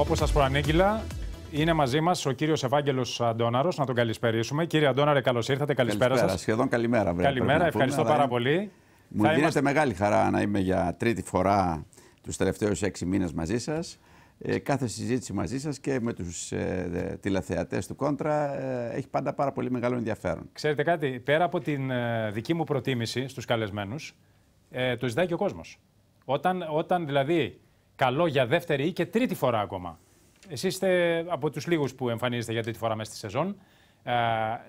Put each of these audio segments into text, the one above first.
Όπως σας προανήγγυλα, είναι μαζί μας ο κύριος Ευάγγελος Αντώναρος, να τον καλησπερίσουμε. Κύριε Αντώναρε, καλώς ήρθατε. Καλησπέρα, καλησπέρα σας. Σχεδόν καλημέρα, βέβαια. Καλημέρα, ευχαριστώ πάρα πολύ. Μου δίνετε μεγάλη χαρά να είμαι για τρίτη φορά τους τελευταίους έξι μήνες μαζί σας. Ε, κάθε συζήτηση μαζί σας και με τους ε, τηλεθεατές του Κόντρα ε, έχει πάντα πάρα πολύ μεγάλο ενδιαφέρον. Ξέρετε κάτι, πέρα από την ε, δική μου προτίμηση στους καλεσμένους, ε, το ζητάει και ο κόσμος. Όταν, όταν δηλαδή καλό για δεύτερη ή και τρίτη φορά ακόμα. Εσείς είστε από τους λίγους που εμφανίζεστε για τρίτη φορά μέσα στη σεζόν. Ε,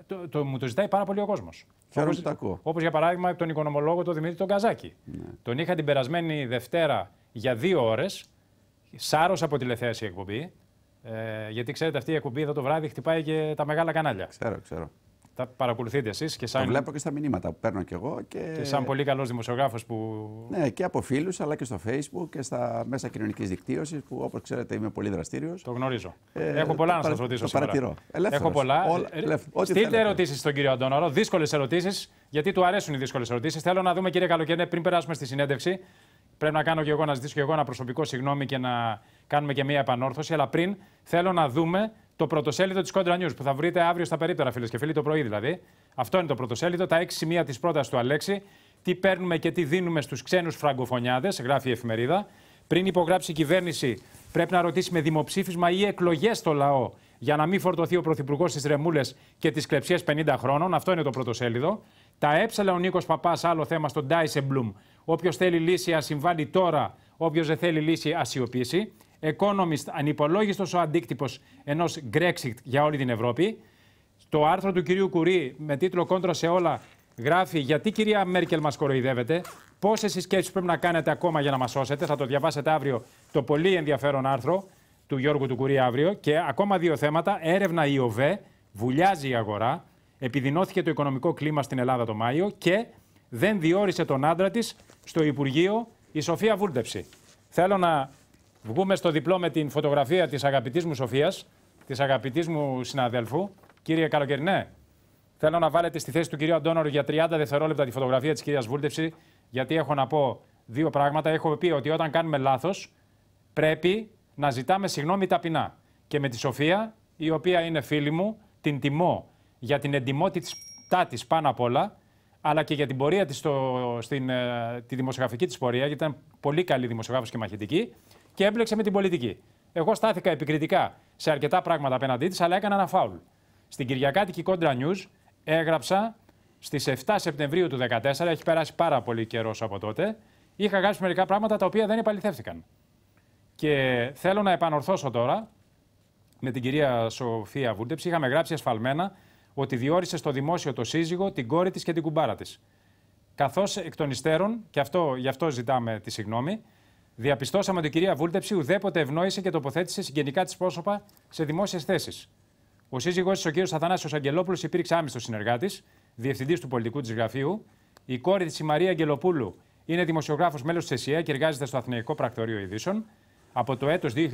το, το, μου το ζητάει πάρα πολύ ο κόσμος. Χαίρομαι το ακούω. Όπως για παράδειγμα τον οικονομολόγο τον Δημήτρη τον Καζάκη. Ναι. Τον είχα την περασμένη Δευτέρα για δύο ώρες. Σάρωσα από τηλεθέαση εκπομπή. Ε, γιατί ξέρετε, αυτή η εκπομπή εδώ το βράδυ χτυπάει και τα μεγάλα κανάλια. Ξέρω, ξέρω τα παρακολουθείτε εσείς και σαν. Το βλέπω και στα μηνύματα που παίρνω κι εγώ. Και, και σαν πολύ καλός δημοσιογράφος που. Ναι, και από φίλους, αλλά και στο Facebook και στα μέσα κοινωνικής δικτύωσης που όπως ξέρετε είμαι πολύ δραστήριος. Το γνωρίζω. Ε, Έχω πολλά να σας ρωτήσω το Παρατηρώ. Ελεύθερος. Έχω πολλά. Όλα... Ε, ε, ελεύθερος. Στείλτε ερωτήσεις στον κύριο Αντώναρο, δύσκολες ερωτήσεις, γιατί του αρέσουν οι δύσκολες ερωτήσεις. Θέλω να δούμε, κύριε Καλοκαιρινέ, πριν περάσουμε στη συνέντευξη, πρέπει να κάνω και εγώ να ζητήσω και εγώ ένα προσωπικό συγγνώμη και να κάνουμε και μία επανόρθωση. Αλλά πριν θέλω να δούμε το πρωτοσέλιδο της Κόντρα News που θα βρείτε αύριο στα περίπτερα, φίλες και φίλοι, το πρωί δηλαδή. Αυτό είναι το πρωτοσέλιδο, τα έξι σημεία της πρότασης του Αλέξη. Τι παίρνουμε και τι δίνουμε στους ξένους φραγκοφωνιάδες, γράφει η εφημερίδα. Πριν υπογράψει η κυβέρνηση, πρέπει να ρωτήσει με δημοψήφισμα ή εκλογές στο λαό για να μην φορτωθεί ο Πρωθυπουργός στις ρεμούλες και τις κλεψιές 50 χρόνων. Αυτό είναι το πρωτοσέλιδο. Τα έψαλε ο Νίκος Παπάς, άλλο θέμα στον Ντάισεμπλουμ. Όποιος θέλει λύση, ας συμβάλλει τώρα. Όποιος δεν θέλει λύση, ας Economist, ανυπολόγιστος ο αντίκτυπος ενός Brexit για όλη την Ευρώπη. Το άρθρο του κυρίου Κουρί με τίτλο Κόντρα σε όλα γράφει Γιατί κυρία Μέρκελ μας κοροϊδεύετε, πόσες συσκέψεις πρέπει να κάνετε ακόμα για να μας σώσετε. Θα το διαβάσετε αύριο το πολύ ενδιαφέρον άρθρο του Γιώργου του Κουρί αύριο. Και ακόμα δύο θέματα. Έρευνα η ΟΒΕ, βουλιάζει η αγορά, επιδεινώθηκε το οικονομικό κλίμα στην Ελλάδα το Μάιο και δεν διόρισε τον άντρα της στο Υπουργείο η Σοφία Βούλτεψη. Θέλω να βγούμε στο διπλό με την φωτογραφία της αγαπητής μου Σοφίας, της αγαπητής μου συναδέλφου. Κύριε Καλοκαιρινέ, θέλω να βάλετε στη θέση του κυρίου Αντόνορου για 30 δευτερόλεπτα τη φωτογραφία της κυρίας Βούλτευση, γιατί έχω να πω δύο πράγματα. Έχω πει ότι όταν κάνουμε λάθος, πρέπει να ζητάμε συγγνώμη ταπεινά. Και με τη Σοφία, η οποία είναι φίλη μου, την τιμώ για την εντιμότητα της πάνω απ' όλα αλλά και για την πορεία της στο, στην, ε, τη δημοσιογραφική της πορεία, γιατί ήταν πολύ καλή δημοσιογράφος και μαχητική, και έμπλεξε με την πολιτική. Εγώ στάθηκα επικριτικά σε αρκετά πράγματα απέναντί της, αλλά έκανα ένα φάουλ. Στην Κυριακάτικη Κόντρα News έγραψα στις 7 Σεπτεμβρίου του 2014, έχει περάσει πάρα πολύ καιρός από τότε, είχα γράψει μερικά πράγματα τα οποία δεν επαληθεύτηκαν. Και θέλω να επανορθώσω τώρα με την κυρία Σοφία Βούντεψη, Είχαμε γράψει ασφαλμένα ότι διόρισε στο δημόσιο το σύζυγο, την κόρη της και την κουμπάρα της. Καθώς εκ των υστέρων, και αυτό, γι' αυτό ζητάμε τη συγγνώμη, διαπιστώσαμε ότι η κυρία Βούλτεψη ουδέποτε ευνόησε και τοποθέτησε συγγενικά της πρόσωπα σε δημόσιες θέσεις. Ο σύζυγός της, ο κ. Αθανάσιος Αγγελόπουλος, υπήρξε άμυστο συνεργάτης, διευθυντής του πολιτικού της γραφείου. Η κόρη της, η Μαρία Αγγελοπούλου, είναι δημοσιογράφος μέλος της ΕΣΥΑ και εργάζεται στο Αθηναϊκό Πρακτορείο Ειδήσεων από το έτος 2008,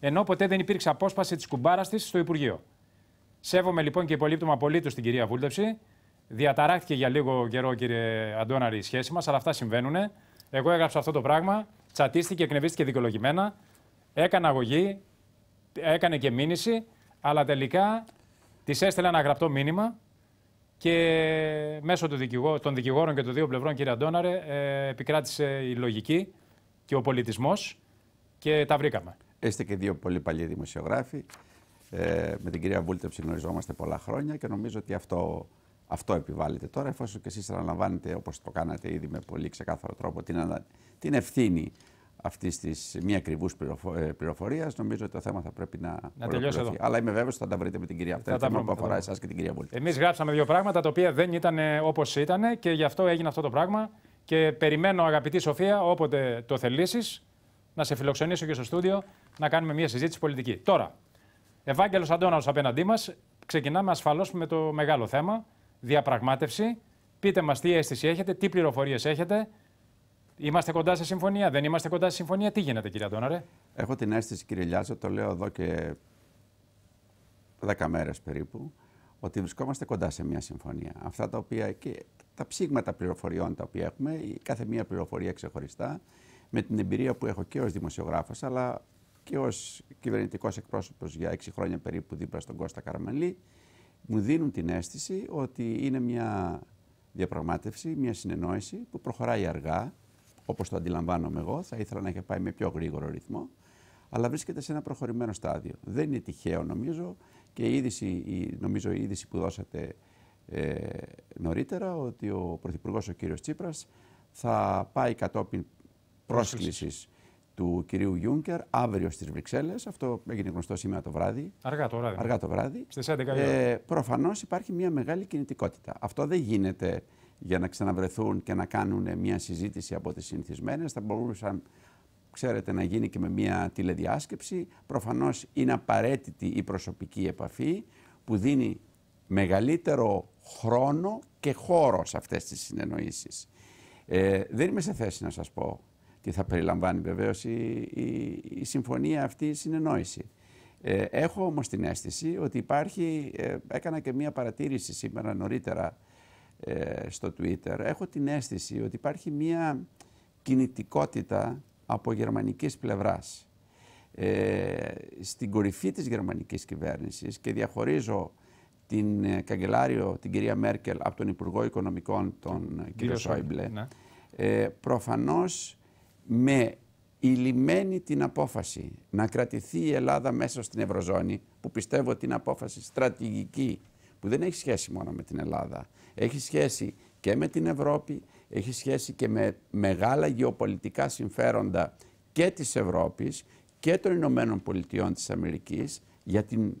ενώ ποτέ δεν υπήρξε απόσπαση της κουμπάρας της στο Υπουργείο. Σέβομαι λοιπόν και υπολείπτουμε απολύτως την κυρία Βούλτευση. Διαταράχθηκε για λίγο καιρό, κύριε Αντώναρη, η σχέση μας, αλλά αυτά συμβαίνουν. Εγώ έγραψα αυτό το πράγμα, τσατίστηκε, εκνευρίστηκε δικαιολογημένα. Έκανα αγωγή, έκανε και μήνυση, αλλά τελικά της έστειλε ένα γραπτό μήνυμα και μέσω των δικηγόρων και των δύο πλευρών, κύριε Αντώναρε, ε, επικράτησε η λογική και ο πολιτισμός και τα βρήκαμε. Έστε και δύο πολύ παλιοί δημοσιογράφοι. Ε, με την κυρία Βούλτεψη γνωριζόμαστε πολλά χρόνια και νομίζω ότι αυτό, αυτό επιβάλλεται τώρα, εφόσον και εσείς αναλαμβάνετε όπως το κάνατε ήδη με πολύ ξεκάθαρο τρόπο την, την ευθύνη αυτής της μη ακριβούς ε, πληροφορίας, νομίζω ότι το θέμα θα πρέπει να, να τελειώσει εδώ. Αλλά είμαι βέβαιος ότι θα τα βρείτε με την κυρία Αυτή. Θα τα που αφορά εσάς και την κυρία Βούλτεψη. Εμείς γράψαμε δύο πράγματα τα οποία δεν ήταν ε, όπως ήταν και γι' αυτό έγινε αυτό το πράγμα. Και περιμένω, αγαπητή Σοφία, όποτε το θελήσεις, να σε φιλοξενήσω και στο στούντιο να κάνουμε μια συζήτηση πολιτική. Τώρα, Ευάγγελος Αντώναρο απέναντί μας Ξεκινάμε ασφαλώς με το μεγάλο θέμα, διαπραγμάτευση. Πείτε μας τι αίσθηση έχετε, τι πληροφορίες έχετε. Είμαστε κοντά σε συμφωνία, δεν είμαστε κοντά σε συμφωνία. Τι γίνεται κύριε Αντώναρε. Έχω την αίσθηση κύριε Λιάζο, το λέω εδώ και δέκα μέρες περίπου, ότι βρισκόμαστε κοντά σε μια συμφωνία. Αυτά τα οποία και τα ψήγματα πληροφοριών τα οποία έχουμε, κάθε μία πληροφορία ξεχωριστά, με την εμπειρία που έχω και ως δημοσιογράφος, αλλά και ως κυβερνητικός εκπρόσωπος για έξι χρόνια περίπου δίπλα στον Κώστα Καραμαλή, μου δίνουν την αίσθηση ότι είναι μια διαπραγμάτευση, μια συνεννόηση που προχωράει αργά, όπως το αντιλαμβάνομαι εγώ. Θα ήθελα να είχε πάει με πιο γρήγορο ρυθμό, αλλά βρίσκεται σε ένα προχωρημένο στάδιο. Δεν είναι τυχαίο νομίζω και η είδηση, νομίζω η είδηση που δώσατε ε, νωρίτερα ότι ο Πρωθυπουργός ο κύριος Τσίπρας θα πάει κατόπιν πρόσκλησης του κυρίου Γιούγκερ, αύριο στις Βρυξέλλες. Αυτό έγινε γνωστό σήμερα το βράδυ. Αργά το βράδυ. Αργά το βράδυ. Στις 11 ε, Προφανώς υπάρχει μια μεγάλη κινητικότητα. Αυτό δεν γίνεται για να ξαναβρεθούν και να κάνουν μια συζήτηση από τις συνηθισμένες. Θα μπορούσαν, ξέρετε, να γίνει και με μια τηλεδιάσκεψη. Προφανώς είναι απαραίτητη η προσωπική επαφή που δίνει μεγαλύτερο χρόνο και χώρο σε αυτές τις συνεννοήσεις. Ε, δεν είμαι σε θέση να σας πω τι θα περιλαμβάνει βεβαίως, η, συμφωνία αυτή η συνεννόηση. Ε, έχω όμως την αίσθηση ότι υπάρχει, ε, έκανα και μία παρατήρηση σήμερα νωρίτερα ε, στο Twitter, έχω την αίσθηση ότι υπάρχει μία κινητικότητα από γερμανικής πλευράς. Στην κορυφή της γερμανικής κυβέρνησης και διαχωρίζω την καγκελάριο, την κυρία Μέρκελ, από τον Υπουργό Οικονομικών, τον κύριο Σόιμπλε, ναι. προφανώς με ηλυμένη την απόφαση να κρατηθεί η Ελλάδα μέσα στην Ευρωζώνη, που πιστεύω ότι είναι απόφαση στρατηγική, που δεν έχει σχέση μόνο με την Ελλάδα. Έχει σχέση και με την Ευρώπη, έχει σχέση και με μεγάλα γεωπολιτικά συμφέροντα και της Ευρώπης και των Ηνωμένων Πολιτειών της Αμερικής για την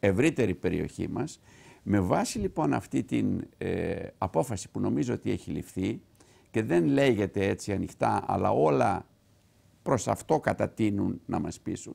ευρύτερη περιοχή μας. Με βάση λοιπόν αυτή την ε, απόφαση που νομίζω ότι έχει ληφθεί, και δεν λέγεται έτσι ανοιχτά, αλλά όλα προς αυτό κατατείνουν να μας πείσουν.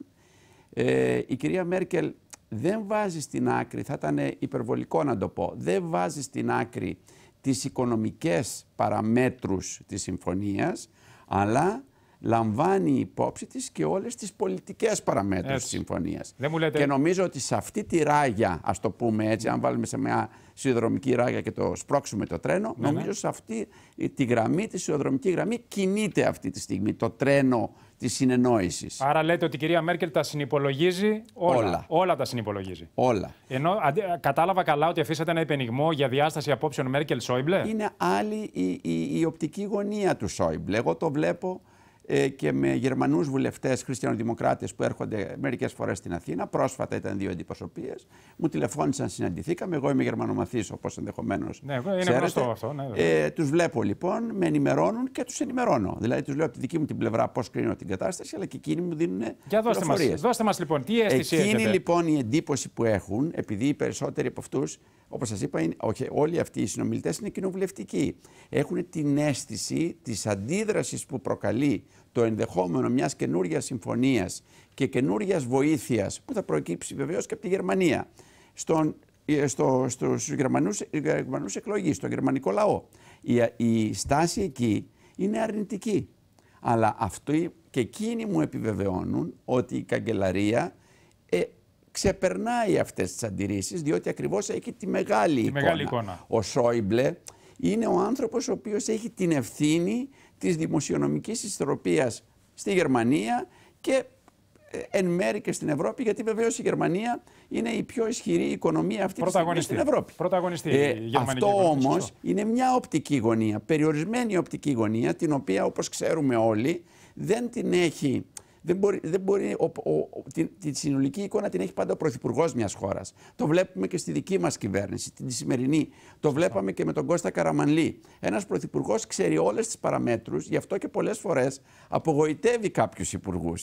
Ε, η κυρία Μέρκελ δεν βάζει στην άκρη, θα ήταν υπερβολικό να το πω, δεν βάζει στην άκρη τις οικονομικές παραμέτρους της συμφωνίας, αλλά λαμβάνει υπόψη της και όλες τις πολιτικές παραμέτρους έτσι. της συμφωνίας. Και νομίζω ότι σε αυτή τη ράγια, ας το πούμε έτσι, αν βάλουμε σε μια σιδηροδρομική ράγια και το σπρώξουμε το τρένο. Ναι, ναι. Νομίζω ναι. σε αυτή ε, τη γραμμή, τη σιδηροδρομική γραμμή, κινείται αυτή τη στιγμή το τρένο της συνεννόησης. Άρα λέτε ότι η κυρία Μέρκελ τα συνυπολογίζει όλα. Όλα, τα συνυπολογίζει. Όλα. Ενώ ε, κατάλαβα καλά ότι αφήσατε ένα υπενιγμό για διάσταση απόψεων Μέρκελ-Σόιμπλε. Είναι άλλη η, η, η, οπτική γωνία του Σόιμπλε. Εγώ το βλέπω ε, και με Γερμανούς βουλευτές χριστιανοδημοκράτες που έρχονται μερικές φορές στην Αθήνα, πρόσφατα ήταν δύο αντιπροσωπείες. μου τηλεφώνησαν, συναντηθήκαμε, εγώ είμαι γερμανομαθής όπως ενδεχομένως ναι, είναι Γνωστό αυτό, ναι, ε, τους βλέπω λοιπόν, με ενημερώνουν και τους ενημερώνω. Δηλαδή τους λέω από τη δική μου την πλευρά πώς κρίνω την κατάσταση, αλλά και εκείνοι μου δίνουν Για δώστε μας, λοιπόν, τι αίσθηση Εκείνη λοιπόν η εντύπωση που έχουν, επειδή οι περισσότεροι από αυτούς. Όπως σας είπα, όχι, όλοι αυτοί οι συνομιλητές είναι κοινοβουλευτικοί. Έχουν την αίσθηση της αντίδρασης που προκαλεί το ενδεχόμενο μιας καινούργιας συμφωνίας και καινούργιας βοήθειας που θα προκύψει βεβαίως και από τη Γερμανία. Στον, ε, στο, στους Γερμανούς, ε, Γερμανούς εκλογείς, στον γερμανικό λαό. Η, η στάση εκεί είναι αρνητική. Αλλά αυτοί και εκείνοι μου επιβεβαιώνουν ότι η καγκελαρία ε, ξεπερνάει αυτές τις αντιρρήσεις, διότι ακριβώς έχει τη μεγάλη, εικόνα. μεγάλη εικόνα. Ο Σόιμπλε είναι ο άνθρωπος ο οποίος έχει την ευθύνη της δημοσιονομικής ιστορροπίας στη Γερμανία και ε, εν μέρη και στην Ευρώπη, γιατί βεβαίως η Γερμανία είναι η πιο ισχυρή οικονομία αυτή τη στιγμή στην Ευρώπη. Πρωταγωνιστή. Ε, η αυτό όμω είναι μια οπτική γωνία, περιορισμένη οπτική γωνία, την οποία όπως ξέρουμε όλοι δεν την έχει δεν μπορεί, δεν μπορεί ο, ο, την, συνολική εικόνα την έχει πάντα ο Πρωθυπουργός μιας χώρας. Το βλέπουμε και στη δική μας κυβέρνηση, την σημερινή. Το βλέπαμε και με τον Κώστα Καραμανλή. Ένας Πρωθυπουργός ξέρει όλες τις παραμέτρους, γι' αυτό και πολλές φορές απογοητεύει κάποιους υπουργούς.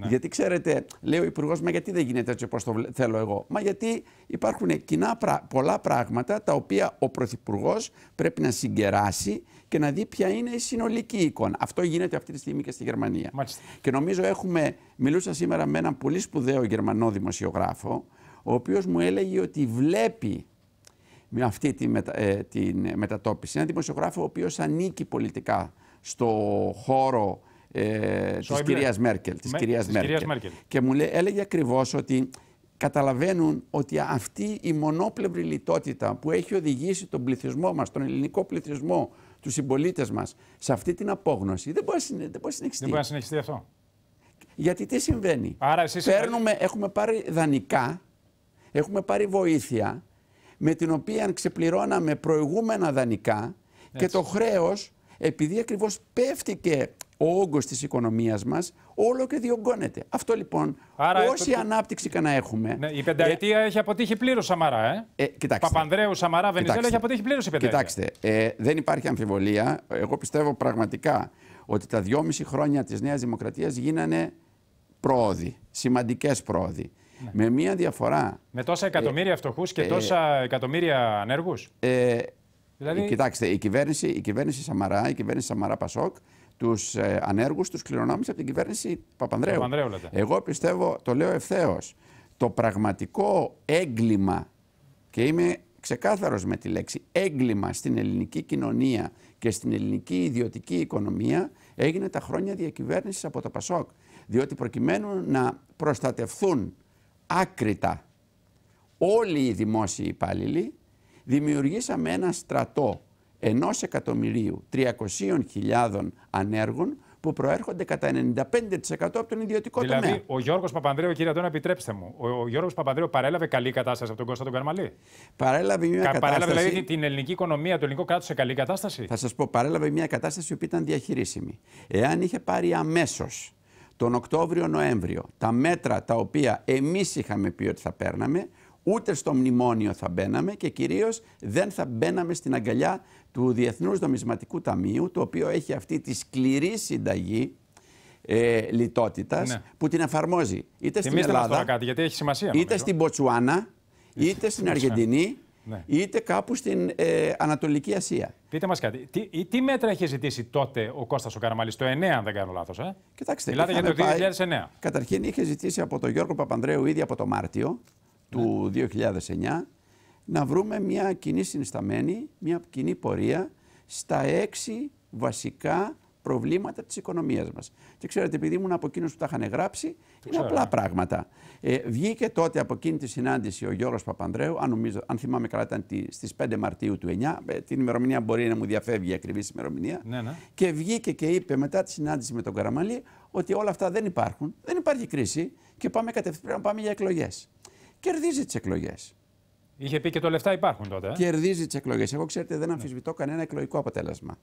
Ναι. Γιατί ξέρετε, λέει ο Υπουργός, μα γιατί δεν γίνεται έτσι όπως το θέλω εγώ. Μα γιατί υπάρχουν κοινά πολλά πράγματα τα οποία ο Πρωθυπουργός πρέπει να συγκεράσει και να δει ποια είναι η συνολική εικόνα. Αυτό γίνεται αυτή τη στιγμή και στη Γερμανία. Μάλιστα. Και νομίζω έχουμε, μιλούσα σήμερα με έναν πολύ σπουδαίο Γερμανό δημοσιογράφο, ο οποίος μου έλεγε ότι βλέπει με αυτή τη, μετα, ε, την μετατόπιση. Ένα δημοσιογράφο ο οποίος ανήκει πολιτικά στο χώρο ε, της, κυρίας Μέρκελ, με, Μέρκελ. Και μου έλεγε ακριβώς ότι καταλαβαίνουν ότι αυτή η μονόπλευρη λιτότητα που έχει οδηγήσει τον πληθυσμό μας, τον ελληνικό πληθυσμό, τους συμπολίτες μας σε αυτή την απόγνωση, δεν μπορεί να συνεχιστεί. Δεν μπορεί να συνεχιστεί αυτό. Γιατί τι συμβαίνει. Άρα εσείς... Παίρνουμε, έχουμε πάρει δανεικά, έχουμε πάρει βοήθεια, με την οποία ξεπληρώναμε προηγούμενα δανεικά και το χρέος επειδή ακριβώς πέφτει ο όγκος της οικονομίας μας όλο και διωγγώνεται. Αυτό λοιπόν, Άρα, όση ε, ε, ε, ανάπτυξη και έχουμε... Ναι, η πενταετία έχει αποτύχει πλήρως Σαμαρά, ε. ε κοιτάξτε, Παπανδρέου, Σαμαρά, Βενιζέλα έχει αποτύχει πλήρως η πενταετία. Κοιτάξτε, ε, δεν υπάρχει αμφιβολία. Εγώ πιστεύω πραγματικά ότι τα δυόμιση χρόνια της Νέας Δημοκρατίας γίνανε πρόοδοι, σημαντικές πρόοδοι. Ναι. Με μία διαφορά. Με τόσα εκατομμύρια ε, φτωχούς και τόσα εκατομμύρια ανέργους. Ε, Δηλαδή... Κοιτάξτε, η κυβέρνηση, η κυβέρνηση Σαμαρά, η κυβέρνηση Σαμαρά Πασόκ, τους ε, ανέργους τους κληρονόμησε από την κυβέρνηση Παπανδρέου. Εγώ πιστεύω, το λέω ευθέως, το πραγματικό έγκλημα, και είμαι ξεκάθαρος με τη λέξη, έγκλημα στην ελληνική κοινωνία και στην ελληνική ιδιωτική οικονομία έγινε τα χρόνια διακυβέρνησης από το Πασόκ. Διότι προκειμένου να προστατευθούν άκρητα όλοι οι δημόσιοι υπάλληλοι, δημιουργήσαμε ένα στρατό ενός εκατομμυρίου 300.000 ανέργων που προέρχονται κατά 95% από τον ιδιωτικό δηλαδή, τομέα. Δηλαδή, ο Γιώργος Παπανδρέου, κύριε Αντώνα, επιτρέψτε μου, ο, ο Γιώργος Παπανδρέου παρέλαβε καλή κατάσταση από τον Κώστα τον Καρμαλή. Παρέλαβε μια κατάσταση. Παρέλαβε δηλαδή την ελληνική οικονομία, το ελληνικό κράτος σε καλή κατάσταση. Θα σας πω, παρέλαβε μια κατάσταση που ήταν διαχειρίσιμη. Εάν είχε πάρει αμέσως τον Οκτώβριο-Νοέμβριο τα μέτρα τα οποία εμείς είχαμε πει ότι θα παίρναμε, ούτε στο μνημόνιο θα μπαίναμε και κυρίως δεν θα μπαίναμε στην αγκαλιά του Διεθνούς Νομισματικού Ταμείου, το οποίο έχει αυτή τη σκληρή συνταγή ε, λιτότητας ναι. που την εφαρμόζει είτε στην Ελλάδα, γιατί έχει σημασία, είτε στην Ποτσουάνα, είτε στην Αργεντινή, ναι. είτε κάπου στην ε, Ανατολική Ασία. Πείτε μας κάτι. Τι, μέτρα έχει ζητήσει τότε ο Κώστας ο Καραμαλής, το 9, αν δεν κάνω λάθος. Ε? Κοιτάξτε, Μιλάτε για το 2009. καταρχήν είχε ζητήσει από τον Γιώργο Παπανδρέου ήδη από το Μάρτιο του 2009 να βρούμε μια κοινή συνισταμένη, μια κοινή πορεία στα έξι βασικά προβλήματα της οικονομίας μας. Και ξέρετε, επειδή ήμουν από εκείνους που τα είχαν γράψει, είναι απλά πράγματα. Ε, βγήκε τότε από εκείνη τη συνάντηση ο Γιώργος Παπανδρέου, αν, νομίζω, αν θυμάμαι καλά ήταν στις 5 Μαρτίου του 9, ε, την ημερομηνία μπορεί να μου διαφεύγει η ακριβής ημερομηνία, ναι, ναι. και βγήκε και είπε μετά τη συνάντηση με τον Καραμαλή ότι όλα αυτά δεν υπάρχουν, δεν υπάρχει κρίση και πάμε κατευθείαν πάμε για εκλογές κερδίζει τις εκλογές. Είχε πει και το λεφτά υπάρχουν τότε. Ε? Κερδίζει τις εκλογές. Εγώ ξέρετε, δεν αμφισβητώ κανένα εκλογικό αποτέλεσμα.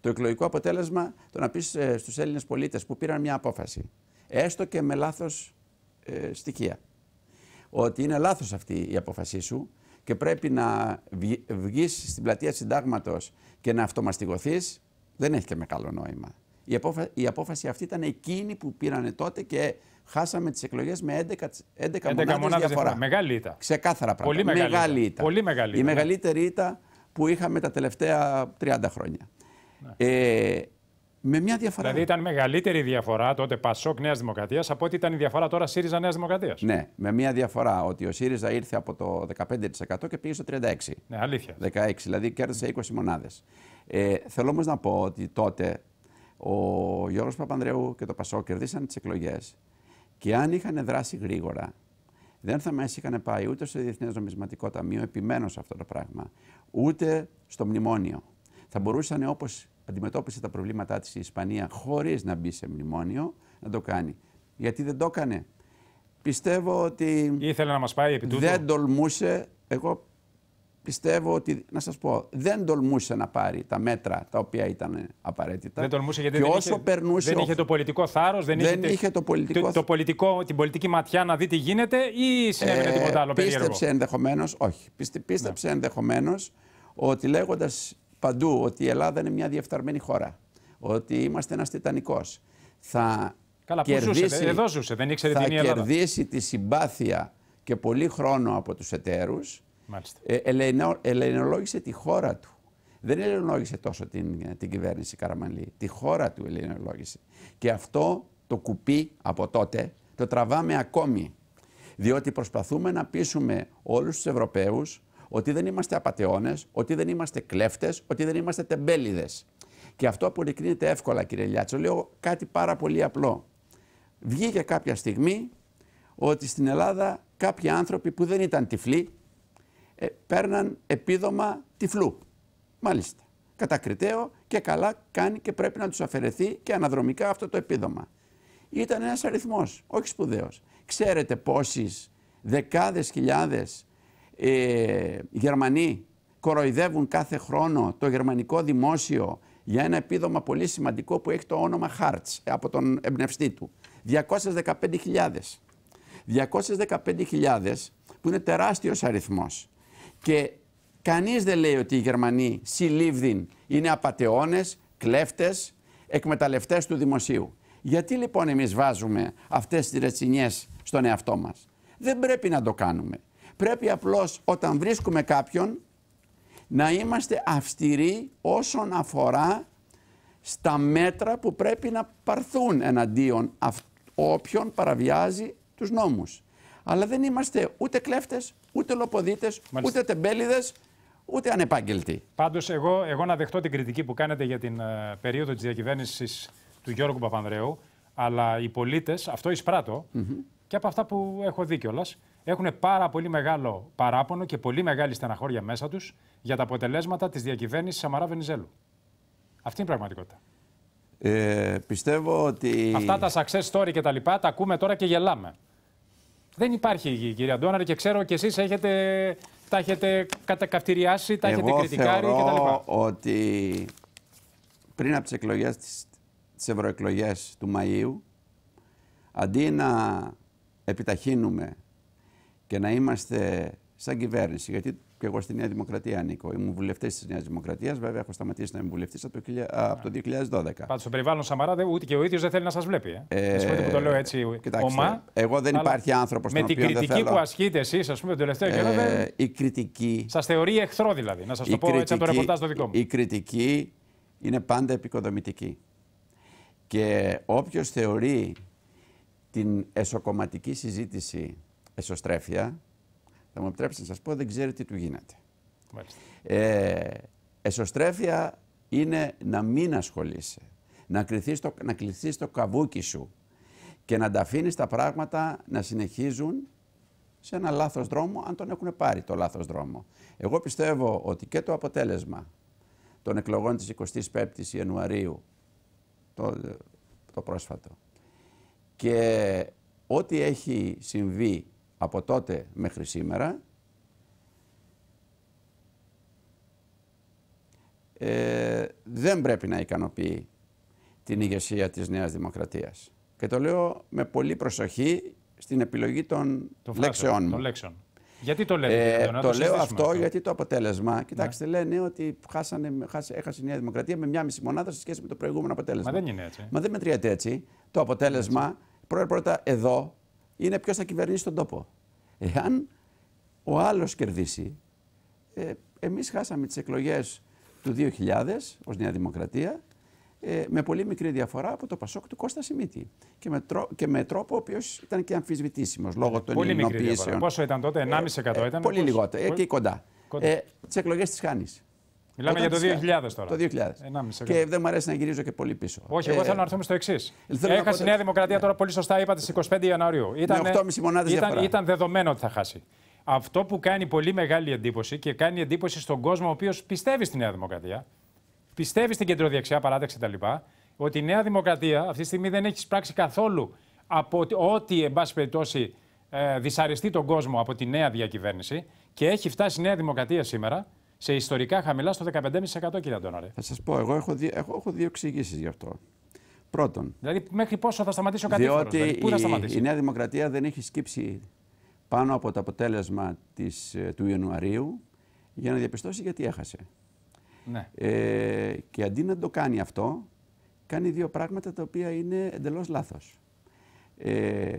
Το εκλογικό αποτέλεσμα, το να πεις ε, στους Έλληνες πολίτες που πήραν μια απόφαση, έστω και με λάθος ε, στοιχεία, ότι είναι λάθος αυτή η απόφασή σου και πρέπει να βγει στην πλατεία συντάγματος και να αυτομαστιγωθείς, δεν έχει και μεγάλο νόημα. Η, απόφα... η απόφαση αυτή ήταν εκείνη που πήρανε τότε και χάσαμε τις εκλογές με 11, 11, μονάδες διαφορά. Μεγάλη ήττα. Ξεκάθαρα πράγματα. Πολύ μεγάλη, ήττα. Η μεγαλύτερη ήττα που είχαμε τα τελευταία 30 χρόνια. Ναι. Ε, με μια διαφορά. Δηλαδή ήταν μεγαλύτερη διαφορά τότε Πασόκ Νέας Δημοκρατίας από ότι ήταν η διαφορά τώρα ΣΥΡΙΖΑ Νέας Δημοκρατίας. Ναι, με μια διαφορά ότι ο ΣΥΡΙΖΑ ήρθε από το 15% και πήγε στο 36%. Ναι, αλήθεια. 16, δηλαδή κέρδισε 20 μονάδες. Ε, θέλω όμως να πω ότι τότε ο Γιώργος Παπανδρέου και το Πασό κερδίσαν τις εκλογές και αν είχαν δράσει γρήγορα δεν θα μας είχαν πάει ούτε στο Διεθνές Νομισματικό Ταμείο, επιμένως σε αυτό το πράγμα, ούτε στο μνημόνιο. Θα μπορούσαν όπως αντιμετώπισε τα προβλήματά της η Ισπανία χωρίς να μπει σε μνημόνιο να το κάνει. Γιατί δεν το έκανε. Πιστεύω ότι να μας πάει δεν τολμούσε, εγώ πιστεύω ότι, να σας πω, δεν τολμούσε να πάρει τα μέτρα τα οποία ήταν απαραίτητα. Δεν τολμούσε γιατί και δεν, όσο είχε, περνούσε δεν είχε το πολιτικό θάρρος, δεν, δεν είχε, το, πολιτικό... Το, πολιτικό, την πολιτική ματιά να δει τι γίνεται ή συνέβαινε ε, τίποτα άλλο περίεργο. Πίστεψε ενδεχομένως, όχι, πίστε, πίστεψε ναι. ενδεχομένως ότι λέγοντας παντού ότι η Ελλάδα είναι μια διεφθαρμένη χώρα, ότι είμαστε ένας τιτανικός, θα Καλά, κερδίσει, ε, ζούσε, εδώ δεν θα κερδίσει τη συμπάθεια και πολύ χρόνο από τους εταίρους Μάλιστα. Ε, ελεηνολόγησε τη χώρα του. Δεν ελεηνολόγησε τόσο την, την κυβέρνηση Καραμαλή. Τη χώρα του ελεηνολόγησε. Και αυτό το κουπί από τότε το τραβάμε ακόμη. Διότι προσπαθούμε να πείσουμε όλους τους Ευρωπαίους ότι δεν είμαστε απατεώνες, ότι δεν είμαστε κλέφτες, ότι δεν είμαστε τεμπέληδες. Και αυτό αποδεικνύεται εύκολα κύριε Λιάτσο. Λέω κάτι πάρα πολύ απλό. Βγήκε κάποια στιγμή ότι στην Ελλάδα κάποιοι άνθρωποι που δεν ήταν τυφλοί ε, παίρναν επίδομα τυφλού. Μάλιστα. Κατακριτέο και καλά κάνει και πρέπει να τους αφαιρεθεί και αναδρομικά αυτό το επίδομα. Ήταν ένας αριθμός, όχι σπουδαίος. Ξέρετε πόσε δεκάδες χιλιάδες ε, Γερμανοί κοροϊδεύουν κάθε χρόνο το γερμανικό δημόσιο για ένα επίδομα πολύ σημαντικό που έχει το όνομα Χάρτς ε, από τον εμπνευστή του. 215.000. 215.000 που είναι τεράστιος αριθμός. Και κανείς δεν λέει ότι οι Γερμανοί συλλήβδιν είναι απατεώνες, κλέφτες, εκμεταλλευτές του δημοσίου. Γιατί λοιπόν εμείς βάζουμε αυτές τις ρετσινιές στον εαυτό μας. Δεν πρέπει να το κάνουμε. Πρέπει απλώς όταν βρίσκουμε κάποιον να είμαστε αυστηροί όσον αφορά στα μέτρα που πρέπει να πάρθουν εναντίον όποιον παραβιάζει τους νόμους. Αλλά δεν είμαστε ούτε κλέφτες, ούτε λοποδίτες, ούτε τεμπέληδες, ούτε ανεπάγγελτοι. Πάντως, εγώ, εγώ να δεχτώ την κριτική που κάνετε για την ε, περίοδο της διακυβέρνησης του Γιώργου Παπανδρέου, αλλά οι πολίτες, αυτό εισπράττω mm και από αυτά που έχω δει κιόλας, έχουν πάρα πολύ μεγάλο παράπονο και πολύ μεγάλη στεναχώρια μέσα τους για τα αποτελέσματα της διακυβέρνησης Σαμαρά Βενιζέλου. Αυτή είναι η πραγματικότητα. Ε, πιστεύω ότι. Αυτά τα success story και τα λοιπά τα ακούμε τώρα και γελάμε. Δεν υπάρχει η κυρία και ξέρω και εσείς έχετε, τα έχετε κατακαυτηριάσει, τα Εγώ έχετε κριτικάρει κτλ. Εγώ ότι πριν από τις εκλογές, τις ευρωεκλογές του Μαΐου, αντί να επιταχύνουμε και να είμαστε σαν κυβέρνηση, γιατί και εγώ στη Νέα Δημοκρατία ανήκω. Ήμουν βουλευτής της Νέας Δημοκρατίας, βέβαια έχω σταματήσει να είμαι βουλευτής από, από το 2012. Πάντω το περιβάλλον Σαμαρά ούτε και ο ίδιος δεν θέλει να σας βλέπει. Ε. Ε, που το λέω έτσι κοιτάξτε, ομά, Εγώ δεν υπάρχει άνθρωπος που Με την κριτική που ασκείτε εσείς, ας πούμε, τον τελευταίο καιρό. Ε, δεν... Η κριτική. Σας θεωρεί εχθρό δηλαδή. Να σας το πω κριτική, έτσι από το ρεπορτάζ το δικό μου. Η κριτική είναι πάντα επικοδομητική. Και όποιος θεωρεί την εσωκομματική συζήτηση εσωστρέφεια, θα μου επιτρέψετε να σας πω, δεν ξέρει τι του γίνεται. Ε, εσωστρέφεια είναι να μην ασχολείσαι, να κληθείς το, να το καβούκι σου και να τα αφήνεις τα πράγματα να συνεχίζουν σε ένα λάθος δρόμο, αν τον έχουν πάρει το λάθος δρόμο. Εγώ πιστεύω ότι και το αποτέλεσμα των εκλογών της 25ης Ιανουαρίου, το, το πρόσφατο, και ό,τι έχει συμβεί από τότε μέχρι σήμερα ε, δεν πρέπει να ικανοποιεί την ηγεσία της Νέας Δημοκρατίας. Και το λέω με πολύ προσοχή στην επιλογή των το λέξεων μου. Των λέξεων. Γιατί το λέτε, ε, το, το λέω αυτό, γιατί το αποτέλεσμα. Ναι. Κοιτάξτε, λένε ότι έχασε η Νέα Δημοκρατία με μία μισή μονάδα σε σχέση με το προηγούμενο αποτέλεσμα. Μα δεν είναι έτσι. Μα δεν μετριέται έτσι. Το αποτέλεσμα, πρώτα πρώτα εδώ, είναι ποιος θα κυβερνήσει τον τόπο. Εάν ο άλλος κερδίσει, ε, εμείς χάσαμε τις εκλογές του 2000 ως Νέα Δημοκρατία ε, με πολύ μικρή διαφορά από το Πασόκ του Κώστα Σιμίτη. Και με, και με τρόπο ο οποίος ήταν και αμφισβητήσιμος λόγω των ελληνοποιήσεων. Πόσο ήταν τότε, 1,5% ε, ε, ήταν. πολύ λιγότερο, εκεί κοντά. Ε, τις εκλογές τις χάνεις. Μιλάμε για το 2000 τώρα. Το 2000. Και δεν μου αρέσει να γυρίζω και πολύ πίσω. Όχι, εγώ ε, θέλω να έρθουμε στο εξής. Έχασε η Νέα Δημοκρατία τώρα πολύ σωστά, είπατε στις 25 Ιανουαρίου. Ναι, ήταν, 8,5 μονάδε ήταν, ήταν δεδομένο ότι θα χάσει. Αυτό που κάνει πολύ μεγάλη εντύπωση και κάνει εντύπωση στον κόσμο ο οποίος πιστεύει στη Νέα Δημοκρατία, πιστεύει στην κεντροδεξιά παράταξη κτλ. Ότι η Νέα Δημοκρατία αυτή τη στιγμή δεν έχει πράξει καθόλου από ό,τι, εν πάση περιπτώσει, ε, δυσαρεστεί τον κόσμο από τη νέα διακυβέρνηση και έχει φτάσει η Νέα Δημοκρατία σήμερα σε ιστορικά χαμηλά στο 15,5% κύριε Αντώναρε. Θα σας πω, εγώ έχω, έχω, έχω δύο εξηγήσεις γι' αυτό. Πρώτον. Δηλαδή, μέχρι πόσο θα σταματήσει ο κατήφορο, διότι δηλαδή, πού θα σταματήσει. Η, Νέα Δημοκρατία δεν έχει σκύψει πάνω από το αποτέλεσμα της, ε, του Ιανουαρίου για να διαπιστώσει γιατί έχασε. Ναι. Ε, και αντί να το κάνει αυτό, κάνει δύο πράγματα τα οποία είναι εντελώς λάθος. Ε,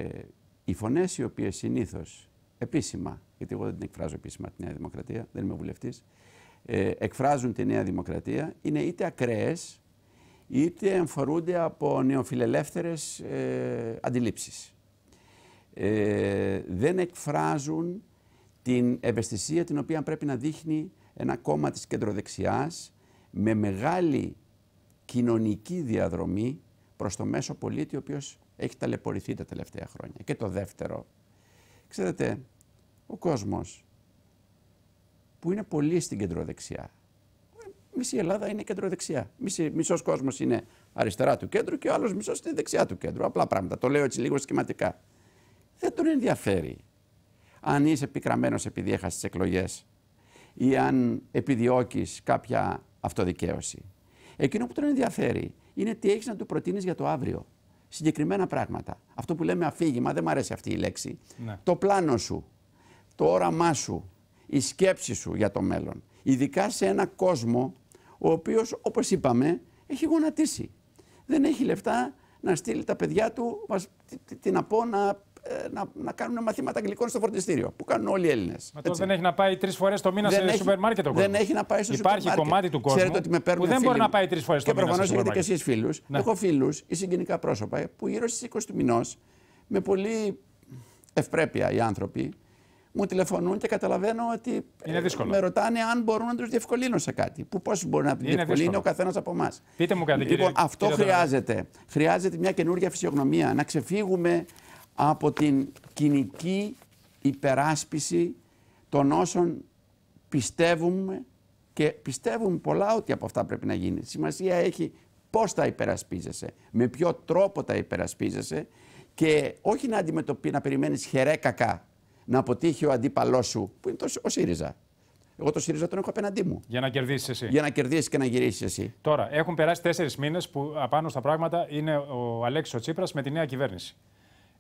οι φωνές οι οποίες συνήθως επίσημα γιατί εγώ δεν την εκφράζω επίσημα τη Νέα Δημοκρατία, δεν είμαι βουλευτής. Ε, εκφράζουν τη Νέα Δημοκρατία είναι είτε ακραίες είτε εμφορούνται από νεοφιλελεύθερες ε, αντιλήψεις. Ε, δεν εκφράζουν την ευαισθησία την οποία πρέπει να δείχνει ένα κόμμα της κεντροδεξιάς με μεγάλη κοινωνική διαδρομή προς το μέσο πολίτη ο οποίος έχει ταλαιπωρηθεί τα τελευταία χρόνια. Και το δεύτερο, ξέρετε, ο κόσμος που είναι πολύ στην κεντροδεξιά. Μισή Ελλάδα είναι κεντροδεξιά. Μισή, μισός κόσμος είναι αριστερά του κέντρου και ο άλλος μισός είναι δεξιά του κέντρου. Απλά πράγματα. Το λέω έτσι λίγο σχηματικά. Δεν τον ενδιαφέρει. Αν είσαι πικραμένος επειδή έχασες τις εκλογές ή αν επιδιώκεις κάποια αυτοδικαίωση. Εκείνο που τον ενδιαφέρει είναι τι έχεις να του προτείνεις για το αύριο. Συγκεκριμένα πράγματα. Αυτό που λέμε αφήγημα, δεν μου αρέσει αυτή η λέξη. Ναι. Το πλάνο σου το όραμά σου, η σκέψη σου για το μέλλον. Ειδικά σε ένα κόσμο ο οποίος όπως είπαμε έχει γονατίσει. Δεν έχει λεφτά να στείλει τα παιδιά του, τι να πω, να ε, να, να κάνουν μαθήματα αγγλικών στο φορτιστήριο. Που κάνουν όλοι οι Έλληνες. Δεν έχει να πάει τρεις φορές το μήνα δεν σε σούπερ μάρκετ ο κόσμο. Δεν έχει να πάει στο Υπάρχει σούπερ μάρκετ. κομμάτι του κόσμου που δεν μπορεί να πάει τρεις φορές το μήνα. Και προφανώ έχετε και εσείς φίλους. Ναι. Έχω φίλους ή συγγενικά πρόσωπα ε, που γύρω στις 20 του μηνός με πολύ ευπρέπεια οι άνθρωποι μου τηλεφωνούν και καταλαβαίνω ότι είναι ε, με ρωτάνε αν μπορούν να τους διευκολύνω σε κάτι. Που πώς μπορεί να διευκολύνει ο καθένας από εμάς. Πείτε μου κάτι, λοιπόν, κύριε, Αυτό κύριε χρειάζεται. Χρειάζεται μια καινούργια φυσιογνωμία. Να ξεφύγουμε από την κοινική υπεράσπιση των όσων πιστεύουμε και πιστεύουμε πολλά ότι από αυτά πρέπει να γίνει. Σημασία έχει πώς τα υπερασπίζεσαι, με ποιο τρόπο τα υπερασπίζεσαι και όχι να, αντιμετωπίσει να περιμένεις χερέκακα να αποτύχει ο αντίπαλός σου, που είναι το, ο ΣΥΡΙΖΑ. Εγώ το ΣΥΡΙΖΑ τον έχω απέναντί μου. Για να κερδίσεις εσύ. Για να κερδίσεις και να γυρίσεις εσύ. Τώρα, έχουν περάσει τέσσερις μήνες που απάνω στα πράγματα είναι ο αλέξο ο Τσίπρας με τη νέα κυβέρνηση.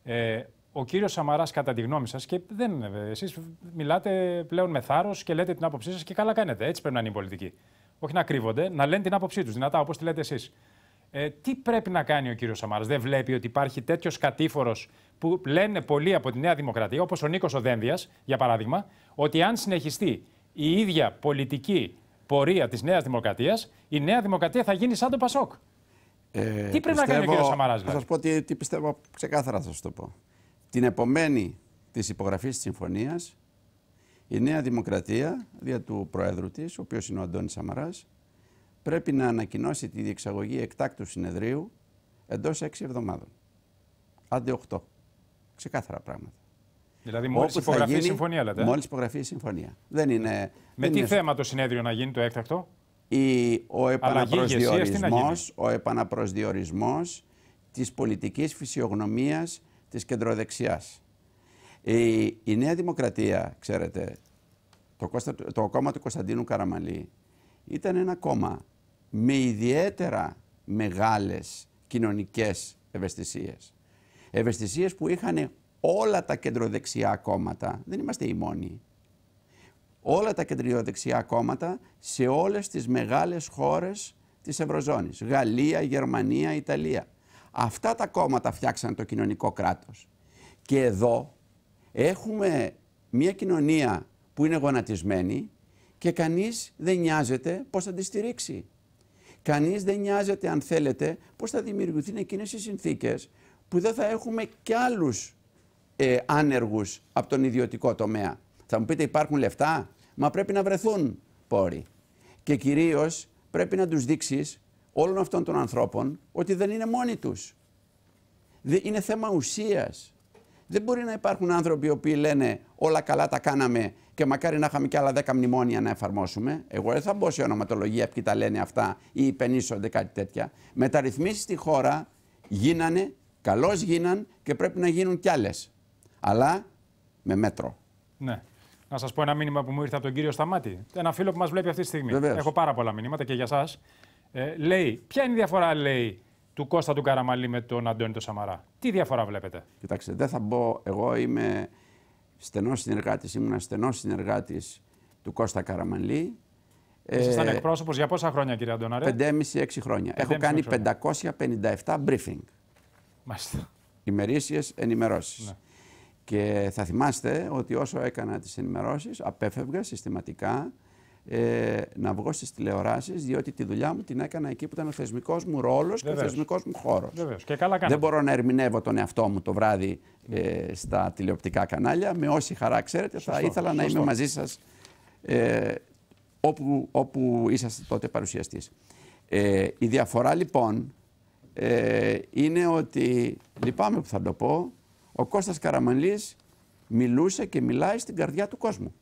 Ε, ο κύριος Σαμαράς, κατά τη γνώμη σας, και δεν ε, Εσείς μιλάτε πλέον με θάρρος και λέτε την άποψή σας και καλά κάνετε. Έτσι πρέπει να είναι η πολιτική. Όχι να κρύβονται, να λένε την άποψή τους δυνατά, όπως τη λέτε εσείς. Ε, τι πρέπει να κάνει ο κύριος Σαμάρα, Δεν βλέπει ότι υπάρχει τέτοιος κατήφορος που λένε πολλοί από τη Νέα Δημοκρατία, όπως ο Νίκος Οδένδια, για παράδειγμα, ότι αν συνεχιστεί η ίδια πολιτική πορεία της Νέας Δημοκρατίας, η Νέα Δημοκρατία θα γίνει σαν το Πασόκ. Ε, τι πρέπει να κάνει ο κ. Σαμαράς, Θα σας δηλαδή? πω ότι τι πιστεύω ξεκάθαρα, θα σας το πω. Την επομένη της υπογραφής της συμφωνίας, η Νέα Δημοκρατία, δια του Προέδρου της, ο οποίος είναι ο Αντώνης Σαμαράς, πρέπει να ανακοινώσει τη διεξαγωγή εκτάκτου συνεδρίου εντός 6 εβδομάδων. Άντε 8. Ξεκάθαρα πράγματα. Δηλαδή, μόλις υπογραφεί η συμφωνία, λέτε. Ε? Μόλις υπογραφεί η συμφωνία. Δεν είναι, Με τι θέμα το συνέδριο να γίνει το έκτακτο, η, ο επαναπροσδιορισμός, ο επαναπροσδιορισμός της πολιτικής φυσιογνωμίας της κεντροδεξιάς. Η, η Νέα Δημοκρατία, ξέρετε, το, το κόμμα του Κωνσταντίνου Καραμαλή ήταν ένα κόμμα με ιδιαίτερα μεγάλες κοινωνικές ευαισθησίες ευαισθησίες που είχαν όλα τα κεντροδεξιά κόμματα. Δεν είμαστε οι μόνοι. Όλα τα κεντροδεξιά κόμματα σε όλες τις μεγάλες χώρες της Ευρωζώνης. Γαλλία, Γερμανία, Ιταλία. Αυτά τα κόμματα φτιάξαν το κοινωνικό κράτος. Και εδώ έχουμε μια κοινωνία που είναι γονατισμένη και κανείς δεν νοιάζεται πώς θα τη στηρίξει. Κανείς δεν νοιάζεται αν θέλετε πώς θα δημιουργηθούν εκείνες οι συνθήκες που δεν θα έχουμε κι άλλους ε, άνεργους από τον ιδιωτικό τομέα. Θα μου πείτε υπάρχουν λεφτά, μα πρέπει να βρεθούν πόροι. Και κυρίως πρέπει να τους δείξεις όλων αυτών των ανθρώπων ότι δεν είναι μόνοι τους. Είναι θέμα ουσίας. Δεν μπορεί να υπάρχουν άνθρωποι οι οποίοι λένε όλα καλά τα κάναμε και μακάρι να είχαμε και άλλα δέκα μνημόνια να εφαρμόσουμε. Εγώ δεν θα μπω σε ονοματολογία ποιοι τα λένε αυτά ή υπενήσονται κάτι τέτοια. Μεταρρυθμίσεις στη χώρα γίνανε Καλώς γίναν και πρέπει να γίνουν κι άλλες. Αλλά με μέτρο. Ναι. Να σας πω ένα μήνυμα που μου ήρθε από τον κύριο Σταμάτη. Ένα φίλο που μας βλέπει αυτή τη στιγμή. Βεβαίως. Έχω πάρα πολλά μηνύματα και για εσά. Ε, λέει, ποια είναι η διαφορά, λέει, του Κώστα του Καραμαλή με τον Αντώνη τον Σαμαρά. Τι διαφορά βλέπετε. Κοιτάξτε, δεν θα μπω. Εγώ είμαι στενός συνεργάτης, ήμουν στενός συνεργάτης του Κώστα Καραμαλή. Ήσασταν ε, εκπρόσωπος για πόσα χρόνια, κύριε Αντώναρε. 5,5-6 χρόνια. Έχω κάνει 557 briefing. Μάλιστα. Ημερήσιες ενημερώσεις. Ναι. Και θα θυμάστε ότι όσο έκανα τις ενημερώσεις, απέφευγα συστηματικά ε, να βγω στις τηλεοράσεις, διότι τη δουλειά μου την έκανα εκεί που ήταν ο θεσμικός μου ρόλος και ο θεσμικός μου χώρος. Δεν μπορώ να ερμηνεύω τον εαυτό μου το βράδυ ε, στα τηλεοπτικά κανάλια. Με όση χαρά ξέρετε, θα ήθελα να είμαι μαζί σας ε, όπου, όπου τότε παρουσιαστής. Ε, η διαφορά λοιπόν ε, είναι ότι, λυπάμαι που θα το πω, ο Κώστας Καραμανλής μιλούσε και μιλάει στην καρδιά του κόσμου.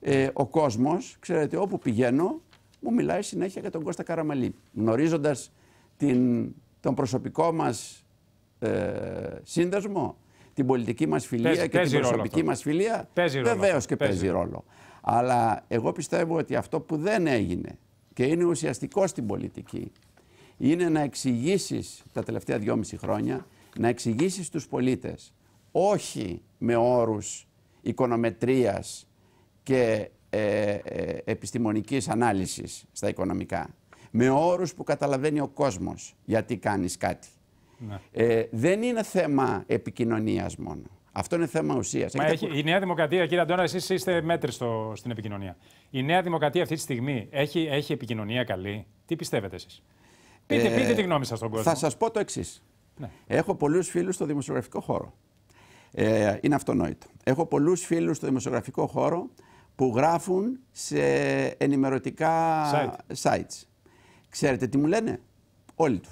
Ε, ο κόσμος, ξέρετε, όπου πηγαίνω, μου μιλάει συνέχεια για τον Κώστα Καραμαλή. Γνωρίζοντας την, τον προσωπικό μας ε, σύνδεσμο, την πολιτική μας φιλία και την προσωπική μας φιλία, παίζει βεβαίως και παίζει ρόλο. Αλλά εγώ πιστεύω ότι αυτό που δεν έγινε και είναι ουσιαστικό στην πολιτική είναι να εξηγήσεις τα τελευταία δυόμιση χρόνια, να εξηγήσεις στους πολίτες όχι με όρους οικονομετρίας και ε, ε, επιστημονικής ανάλυσης στα οικονομικά. Με όρους που καταλαβαίνει ο κόσμος γιατί κάνεις κάτι. Ναι. Ε, δεν είναι θέμα επικοινωνίας μόνο. Αυτό είναι θέμα ουσίας. η Νέα Δημοκρατία, κύριε Αντώνα, εσείς είστε μέτρης στο, στην επικοινωνία. Η Νέα Δημοκρατία αυτή τη στιγμή έχει, έχει επικοινωνία καλή. Τι πιστεύετε εσείς. Πείτε, ε, πείτε τη γνώμη σας στον κόσμο. Θα σας πω το εξής. Ναι. Έχω πολλούς φίλους στο δημοσιογραφικό χώρο. Ε, είναι αυτονόητο. Έχω πολλούς φίλους στο δημοσιογραφικό χώρο που γράφουν σε ενημερωτικά Site. sites. Ξέρετε τι μου λένε, Όλοι τους.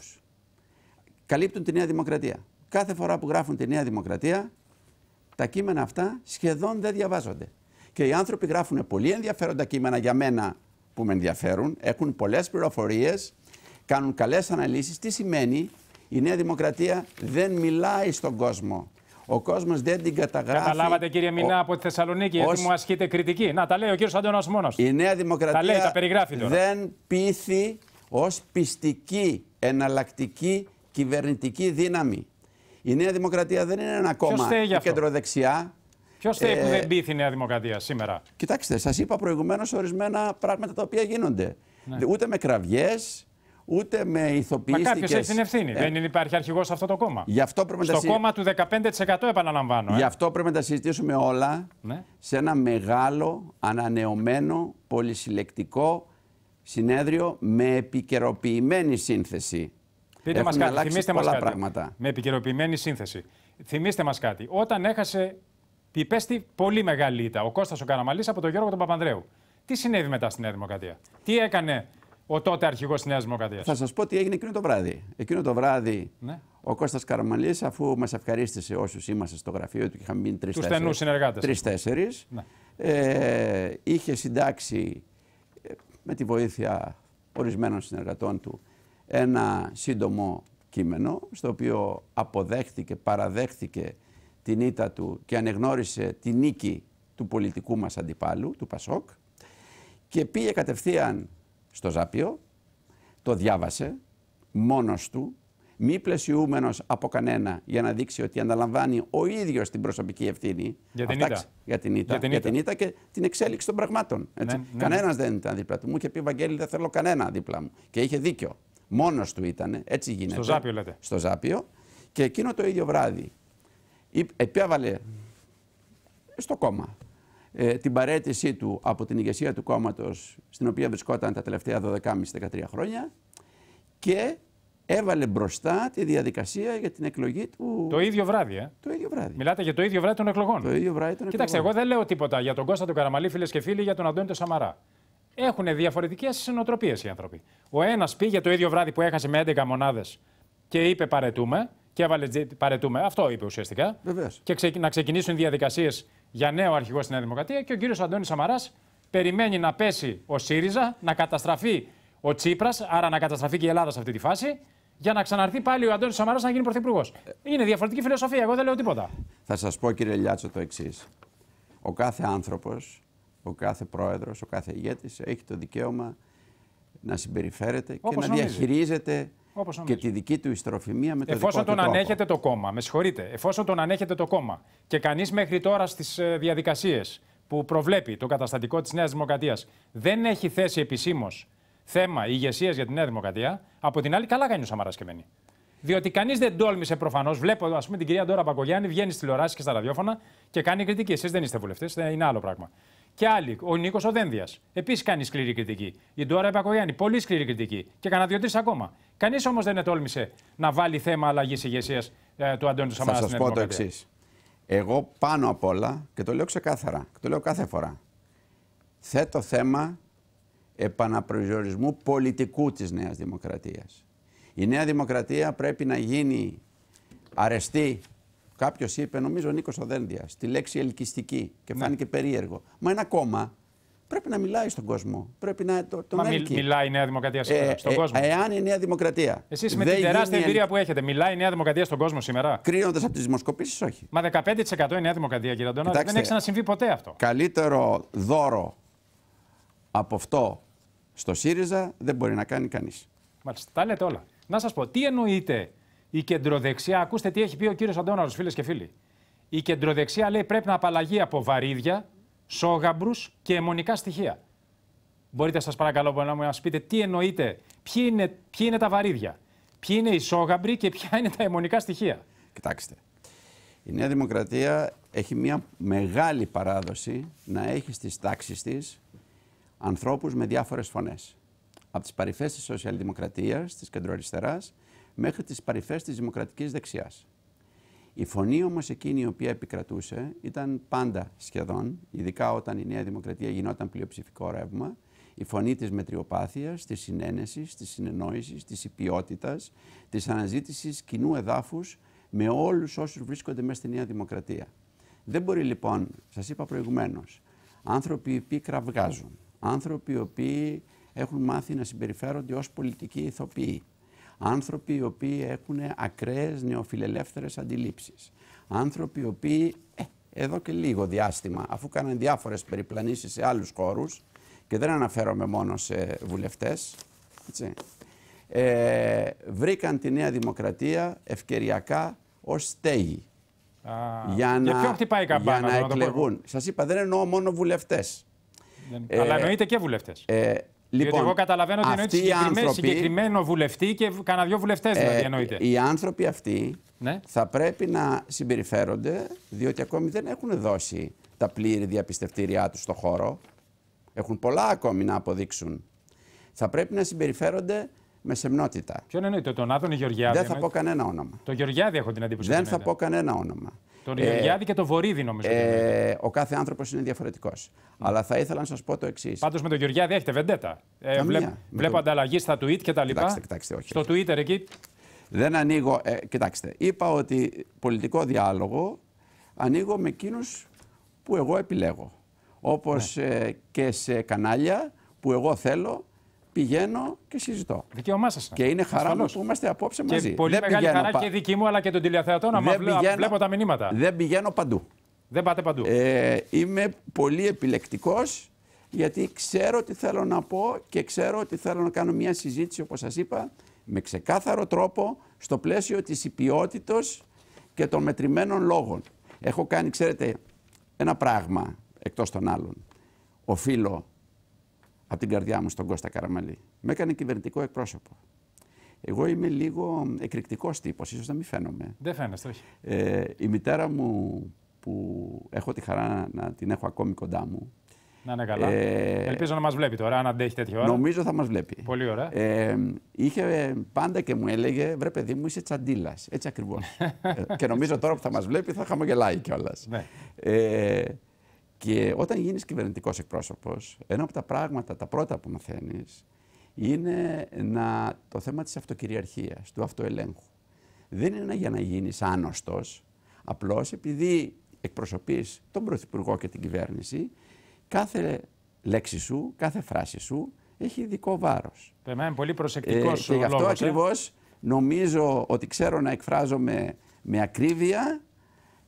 Καλύπτουν τη Νέα Δημοκρατία. Κάθε φορά που γράφουν τη Νέα Δημοκρατία, τα κείμενα αυτά σχεδόν δεν διαβάζονται. Και οι άνθρωποι γράφουν πολύ ενδιαφέροντα κείμενα για μένα που με ενδιαφέρουν, έχουν πολλές πληροφορίες κάνουν καλές αναλύσεις. Τι σημαίνει η Νέα Δημοκρατία δεν μιλάει στον κόσμο. Ο κόσμος δεν την καταγράφει. Καταλάβατε, κύριε Μινά, από τη Θεσσαλονίκη, γιατί μου ασκείτε κριτική. Να, τα λέει ο κύριος Αντώνα μόνος. Η Νέα Δημοκρατία τα λέει, τα τώρα. δεν πείθει ως πιστική εναλλακτική κυβερνητική δύναμη. Η Νέα Δημοκρατία δεν είναι ένα κόμμα κεντροδεξιά. Ποιος θέλει ε... που δεν πείθει η Νέα Δημοκρατία σήμερα. Κοιτάξτε, σας είπα προηγουμένως ορισμένα πράγματα τα οποία γίνονται. Ναι. Ούτε με κραυγές, ούτε με ηθοποιήσει. Μα κάποιος έχει την ευθύνη. Ε... Δεν υπάρχει αρχηγός σε αυτό το κόμμα. Γι αυτό Στο κόμμα του 15% επαναλαμβάνω. Ε. Γι' αυτό πρέπει να τα συζητήσουμε όλα ναι. σε ένα μεγάλο, ανανεωμένο, πολυσυλλεκτικό συνέδριο με επικαιροποιημένη σύνθεση. Πείτε μας κάτι, θυμίστε μας κάτι. Πράγματα. Με επικαιροποιημένη σύνθεση. Θυμήστε μας κάτι. Όταν έχασε υπέστη πολύ μεγάλη ήττα ο Κώστας ο Καραμαλής από τον Γιώργο τον Παπανδρέου. Τι συνέβη μετά στην Νέα Δημοκρατία. Τι έκανε ο τότε αρχηγός της Νέας Δημοκρατίας. Θα σας πω τι έγινε εκείνο το βράδυ. Εκείνο το βράδυ ναι. ο Κώστας Καραμαλής, αφού μας ευχαρίστησε όσους είμαστε στο γραφείο του και είχαμε μείνει τρει-τέσσερι. Ναι. Ε, είχε συντάξει ε, με τη βοήθεια ορισμένων συνεργατών του ένα σύντομο κείμενο στο οποίο αποδέχτηκε, παραδέχτηκε την ήττα του και ανεγνώρισε τη νίκη του πολιτικού μας αντιπάλου, του Πασόκ και πήγε κατευθείαν στο Ζάπιο, το διάβασε μόνος του, μη πλαισιούμενος από κανένα για να δείξει ότι αναλαμβάνει ο ίδιος την προσωπική ευθύνη για την, Αυτά, για την, για την, και την εξέλιξη των πραγμάτων. Έτσι. Ναι, ναι, ναι. Κανένας δεν ήταν δίπλα του. Μου είχε πει Βαγγέλη δεν θέλω κανένα δίπλα μου. Και είχε δίκιο. Μόνος του ήταν, έτσι γίνεται. Στο Ζάπιο λέτε. Στο Ζάπιο. Και εκείνο το ίδιο βράδυ επέβαλε στο κόμμα ε, την παρέτησή του από την ηγεσία του κόμματος στην οποία βρισκόταν τα τελευταία 12,5-13 χρόνια και έβαλε μπροστά τη διαδικασία για την εκλογή του. Το ίδιο βράδυ, ε. Το ίδιο βράδυ. Μιλάτε για το ίδιο βράδυ των εκλογών. Το ίδιο βράδυ των εγώ δεν λέω τίποτα για τον Κώστα του Καραμαλή, φίλες και φίλοι, για τον Αντώνη του Σαμαρά. Έχουν διαφορετικές συνοτροπίες οι άνθρωποι. Ο ένας πήγε το ίδιο βράδυ που έχασε με 11 μονάδες και είπε παρετούμε. Και έβαλε παρετούμε. Αυτό είπε ουσιαστικά. Βεβαίως. Και ξε, να ξεκινήσουν διαδικασίες για νέο αρχηγό στη Νέα Δημοκρατία και ο κύριος Αντώνης Σαμαράς περιμένει να πέσει ο ΣΥΡΙΖΑ, να καταστραφεί ο Τσίπρας, άρα να καταστραφεί και η Ελλάδα σε αυτή τη φάση, για να ξαναρθεί πάλι ο Αντώνης Σαμαράς να γίνει πρωθυπουργός. Είναι διαφορετική φιλοσοφία, εγώ δεν λέω τίποτα. Θα σας πω κύριε Λιάτσο το εξής. Ο κάθε άνθρωπος, ο κάθε πρόεδρος, ο κάθε ηγέτης έχει το δικαίωμα να συμπεριφέρεται και να νομίζει. διαχειρίζεται όπως και τη δική του ιστροφημία με το Εφόσον δικό τον το κόμμα, με συγχωρείτε, εφόσον τον ανέχετε το κόμμα και κανείς μέχρι τώρα στις ε, διαδικασίες που προβλέπει το καταστατικό της Νέας Δημοκρατίας δεν έχει θέσει επισήμως θέμα ηγεσίας για τη Νέα Δημοκρατία, από την άλλη, καλά κάνει ο Σαμαράς και μένει. Διότι κανείς δεν τόλμησε προφανώς. Βλέπω, ας πούμε, την κυρία Ντόρα Μπακογιάννη βγαίνει στη τηλεοράση και στα ραδιόφωνα και κάνει κριτική. Εσείς δεν είστε βουλευτές, ε, είναι άλλο πράγμα. Και άλλοι, ο Νίκος Οδένδια. Επίσης κάνει σκληρή κριτική. Η Ντόρα Μπακογιάννη, πολύ σκληρή κριτική. Και κανένα δύο-τρει ακόμα. Κανείς όμως δεν ετόλμησε να βάλει θέμα αλλαγής ηγεσίας ε, του Αντώνη Σαμαρά. Θα σα πω το εξής. Εγώ πάνω απ' όλα, και το λέω ξεκάθαρα, και το λέω κάθε φορά, θέτω θέμα επαναπροσδιορισμού πολιτικού της Νέας Δημοκρατίας. Η Νέα Δημοκρατία πρέπει να γίνει αρεστή. Κάποιος είπε, νομίζω ο Νίκος Οδένδια, στη λέξη ελκυστική και ναι. φάνηκε περίεργο. Μα ένα κόμμα πρέπει να μιλάει στον κόσμο. Πρέπει να το, τον Μα μιλάει η Νέα Δημοκρατία σήμερα ε, στον ε, κόσμο. Ε, εάν η Νέα Δημοκρατία. Εσείς με την τεράστια εμπειρία που έχετε, μιλάει η Νέα Δημοκρατία στον κόσμο σήμερα. Κρίνοντας από τις δημοσκοπήσεις, όχι. Μα 15% η Νέα Δημοκρατία, κύριε Αντωνάκη. Δεν έχει ξανασυμβεί ποτέ αυτό. Καλύτερο δώρο από αυτό στο ΣΥΡΙΖΑ δεν μπορεί να κάνει κανείς. Μάλιστα. Τα λέτε όλα. Να σας πω, τι εννοείται η κεντροδεξιά. Ακούστε τι έχει πει ο κύριος Αντώναρο, φίλες και φίλοι. Η κεντροδεξιά λέει πρέπει να απαλλαγεί από βαρύδια, σόγαμπρους και αιμονικά στοιχεία. Μπορείτε σας παρακαλώ να μου πείτε τι εννοείτε, ποιοι είναι, είναι τα βαρύδια, ποιοι είναι οι σόγαμπροι και ποια είναι τα αιμονικά στοιχεία. Κοιτάξτε, η Νέα Δημοκρατία έχει μια μεγάλη παράδοση να έχει στις τάξεις της ανθρώπους με διάφορες φωνές. Από τις παρυφές της σοσιαλδημοκρατίας, της κεντροαριστεράς, μέχρι τις παρυφές της δημοκρατικής δεξιάς. Η φωνή όμως εκείνη η οποία επικρατούσε ήταν πάντα σχεδόν, ειδικά όταν η Νέα Δημοκρατία γινόταν πλειοψηφικό ρεύμα, η φωνή της μετριοπάθειας, της συνένεσης, της συνεννόησης, της υπιότητας, της αναζήτησης κοινού εδάφους με όλους όσους βρίσκονται μέσα στη Νέα Δημοκρατία. Δεν μπορεί λοιπόν, σας είπα προηγουμένως, άνθρωποι οι οποίοι κραυγάζουν, άνθρωποι οι οποίοι έχουν μάθει να συμπεριφέρονται ως πολιτικοί ηθοποιοί, άνθρωποι οι οποίοι έχουν ακραίες νεοφιλελεύθερες αντιλήψεις, άνθρωποι οι οποίοι ε, εδώ και λίγο διάστημα, αφού κάναν διάφορες περιπλανήσεις σε άλλους χώρους και δεν αναφέρομαι μόνο σε βουλευτές, έτσι, ε, βρήκαν τη Νέα Δημοκρατία ευκαιριακά ως στέγη. Α, για να, για καμπάνα, να, εκλεγούν. Σας είπα, δεν εννοώ μόνο βουλευτές. Αλλά ε, εννοείται και βουλευτές. Λοιπόν, Γιατί εγώ καταλαβαίνω ότι εννοείται άνθρωποι, συγκεκριμένο βουλευτή και κανένα δυο βουλευτές δηλαδή ε, εννοείται. Οι άνθρωποι αυτοί ναι. θα πρέπει να συμπεριφέρονται, διότι ακόμη δεν έχουν δώσει τα πλήρη διαπιστευτήριά τους στον χώρο. Έχουν πολλά ακόμη να αποδείξουν. Θα πρέπει να συμπεριφέρονται με σεμνότητα. Ποιον εννοείται, τον Άδωνη Γεωργιάδη. Δεν θα πω κανένα όνομα. Το Γεωργιάδη έχω την αντίποση. Δεν θα πω κανένα όνομα. Τον ε, Γεωργιάδη και τον Βορύδη, νομίζω. Ε, ο κάθε άνθρωπος είναι διαφορετικός. Αλλά θα ήθελα να σας πω το εξής. Πάντως με τον Γεωργιάδη έχετε βεντέτα. Ε, βλέπ, το... βλέπω ανταλλαγή στα tweet και τα λοιπά. Κοιτάξτε, κοιτάξτε, όχι, Στο Twitter εκεί. Δεν ανοίγω. Ε, κοιτάξτε, είπα ότι πολιτικό διάλογο ανοίγω με εκείνους που εγώ επιλέγω. Όπως ναι. και σε κανάλια που εγώ θέλω πηγαίνω και συζητώ. Δικαίωμά σα. Και είναι χαρά μου που είμαστε απόψε και μαζί. Πολύ δεν μεγάλη χαρά πα... και δική μου αλλά και των τηλεθεατών να πηγαίνω... βλέπω τα μηνύματα. Δεν πηγαίνω παντού. Δεν πάτε παντού. Ε, είμαι πολύ επιλεκτικός, γιατί ξέρω τι θέλω να πω και ξέρω ότι θέλω να κάνω μια συζήτηση όπως σας είπα με ξεκάθαρο τρόπο στο πλαίσιο της υπιότητος και των μετρημένων λόγων. Έχω κάνει, ξέρετε, ένα πράγμα εκτός των άλλων. Οφείλω από την καρδιά μου στον Κώστα Καραμαλή. Με έκανε κυβερνητικό εκπρόσωπο. Εγώ είμαι λίγο εκρηκτικός τύπος, ίσως να μην φαίνομαι. Δεν φαίνεσαι, όχι. Ε, η μητέρα μου, που έχω τη χαρά να την έχω ακόμη κοντά μου. Να είναι καλά. Ε, Ελπίζω να μας βλέπει τώρα, αν αντέχει τέτοια ώρα. Νομίζω θα μας βλέπει. Πολύ ωραία. Ε, είχε πάντα και μου έλεγε: Βρε, παιδί μου, είσαι τσαντίλας. Έτσι ακριβώς. Ε, και νομίζω τώρα που θα μας βλέπει θα χαμογελάει κιόλας. Ναι. Ε, και όταν γίνεις κυβερνητικός εκπρόσωπος, ένα από τα πράγματα, τα πρώτα που μαθαίνεις είναι να, το θέμα της αυτοκυριαρχίας, του αυτοελέγχου. Δεν είναι για να γίνεις άνοστος, απλώς επειδή εκπροσωπείς τον Πρωθυπουργό και την κυβέρνηση, κάθε λέξη σου, κάθε φράση σου έχει ειδικό βάρος. Πρέπει πολύ προσεκτικός ε, Και γι' αυτό ε. νομίζω ότι ξέρω να εκφράζομαι με ακρίβεια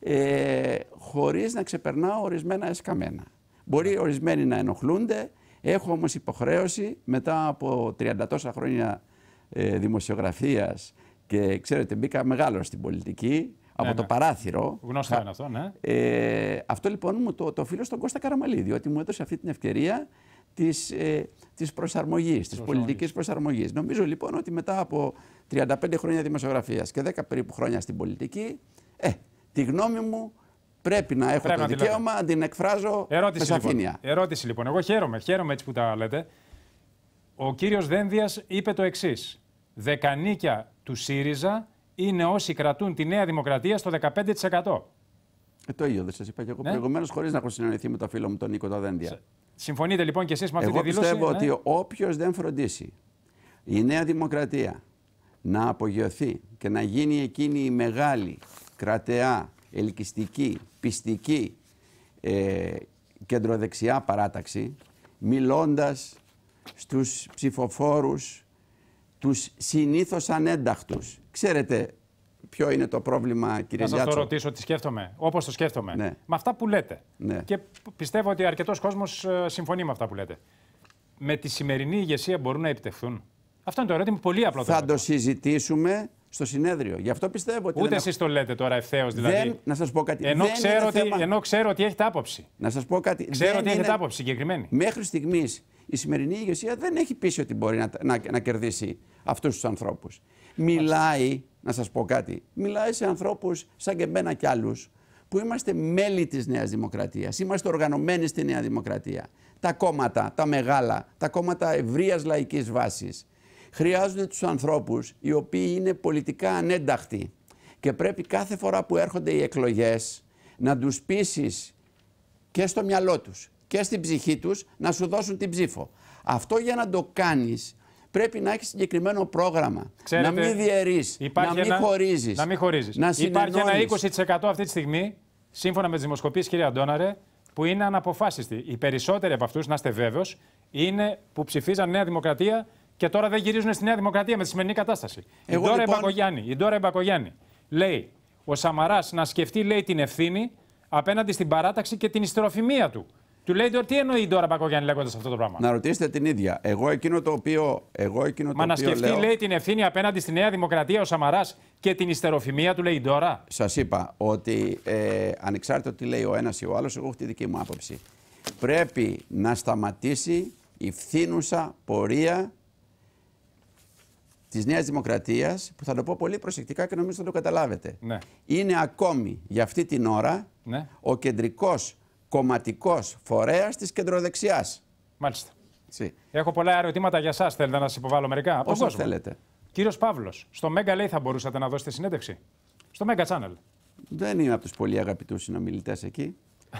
ε, χωρίς να ξεπερνάω ορισμένα εσκαμένα. Μπορεί ναι. ορισμένοι να ενοχλούνται, έχω όμως υποχρέωση μετά από 30 τόσα χρόνια ε, δημοσιογραφίας και ξέρετε μπήκα μεγάλο στην πολιτική, από το παράθυρο. Γνωστό είναι αυτό, ναι. Ε, αυτό λοιπόν μου το, το οφείλω στον Κώστα Καραμαλίδη, ότι μου έδωσε αυτή την ευκαιρία της, ε, της προσαρμογής, της πολιτικής προσαρμογής. Νομίζω λοιπόν ότι μετά από 35 χρόνια δημοσιογραφίας και 10 περίπου χρόνια στην πολιτική, ε, Τη γνώμη μου πρέπει να έχω το δικαίωμα να την εκφράζω ερώτηση, με λοιπόν. σαφήνεια. Λοιπόν. Ερώτηση λοιπόν. Εγώ χαίρομαι, χαίρομαι έτσι που τα λέτε. Ο κύριος Δένδιας είπε το εξής. Δεκανίκια του ΣΥΡΙΖΑ είναι όσοι κρατούν τη Νέα Δημοκρατία στο 15%. Ε, το ίδιο δεν σας είπα και εγώ ναι. προηγουμένως, χωρίς να έχω συναντηθεί με τον φίλο μου τον Νίκο Ταδέντια. Συμφωνείτε λοιπόν και εσείς με αυτή τη δήλωση. Εγώ πιστεύω ε. ότι όποιος δεν φροντίσει η Νέα Δημοκρατία να απογειωθεί και να γίνει εκείνη η μεγάλη κρατεά, ελκυστική, πιστική, ε, κεντροδεξιά παράταξη, μιλώντας στους ψηφοφόρους, τους συνήθως ανένταχτους. Ξέρετε ποιο είναι το πρόβλημα, κύριε Λιάτσο. Να σας το ρωτήσω τι σκέφτομαι, όπως το σκέφτομαι. Ναι. Με αυτά που λέτε. Ναι. Και πιστεύω ότι αρκετός κόσμος ε, συμφωνεί με αυτά που λέτε. Με τη σημερινή ηγεσία μπορούν να επιτευχθούν. Αυτό είναι το ερώτημα, πολύ απλό. Θα το συζητήσουμε στο συνέδριο. Γι' αυτό πιστεύω ότι. Ούτε εσεί το λέτε τώρα ευθέως δηλαδή. Δεν, να σας πω κάτι. Ενώ, ξέρω ότι, θέμα... ενώ ξέρω ότι έχετε άποψη. Να σας πω κάτι. Ξέρω ότι έχετε άποψη συγκεκριμένη. Μέχρι στιγμής η σημερινή ηγεσία δεν έχει πείσει ότι μπορεί να, να, να κερδίσει αυτούς τους ανθρώπους. Μιλάει, να σας πω κάτι, μιλάει σε ανθρώπους σαν και εμένα κι άλλους που είμαστε μέλη της Νέας Δημοκρατίας. Είμαστε οργανωμένοι στη Νέα Δημοκρατία. Τα κόμματα, τα μεγάλα, τα κόμματα ευρείας λαϊκής βάσης χρειάζονται τους ανθρώπους οι οποίοι είναι πολιτικά ανένταχτοι και πρέπει κάθε φορά που έρχονται οι εκλογές να τους πείσεις και στο μυαλό τους και στην ψυχή τους να σου δώσουν την ψήφο. Αυτό για να το κάνεις πρέπει να έχεις συγκεκριμένο πρόγραμμα. να μην διαιρείς, να μην χωρίζεις. Να μην χωρίζεις. υπάρχει ένα 20% αυτή τη στιγμή, σύμφωνα με τις δημοσκοπίε, κυρία Αντώναρε, που είναι αναποφάσιστοι. Οι περισσότεροι από αυτούς, να είστε βέβαιος, είναι που ψηφίζαν Νέα Δημοκρατία και τώρα δεν γυρίζουν στη Νέα Δημοκρατία με τη σημερινή κατάσταση. η Ντόρα λοιπόν... λέει ο Σαμαράς να σκεφτεί λέει, την ευθύνη απέναντι στην παράταξη και την ιστεροφημία του. Του λέει ότι τι εννοεί η Ντόρα Μπακογιάννη λέγοντας αυτό το πράγμα. Να ρωτήσετε την ίδια. Εγώ εκείνο το οποίο. Εγώ εκείνο Μα το να σκεφτεί, λέω... λέει, την ευθύνη απέναντι στη Νέα Δημοκρατία ο Σαμαράς και την ιστεροφημία του, λέει η Ντόρα. Σας είπα ότι ε, ανεξάρτητα τι λέει ο ένας ή ο άλλος, εγώ έχω τη δική μου άποψη. Πρέπει να σταματήσει η φθήνουσα πορεία της Νέας Δημοκρατίας, που θα το πω πολύ προσεκτικά και νομίζω θα το καταλάβετε. Ναι. Είναι ακόμη για αυτή την ώρα ναι. ο κεντρικός κομματικός φορέας της κεντροδεξιάς. Μάλιστα. Sí. Έχω πολλά ερωτήματα για εσά. Θέλετε να σας υποβάλω μερικά. Όσο θέλετε. Κύριος Παύλος, στο Μέγκα λέει θα μπορούσατε να δώσετε συνέντευξη. Στο Μέγκα Channel. Δεν είμαι από τους πολύ αγαπητούς συνομιλητές εκεί.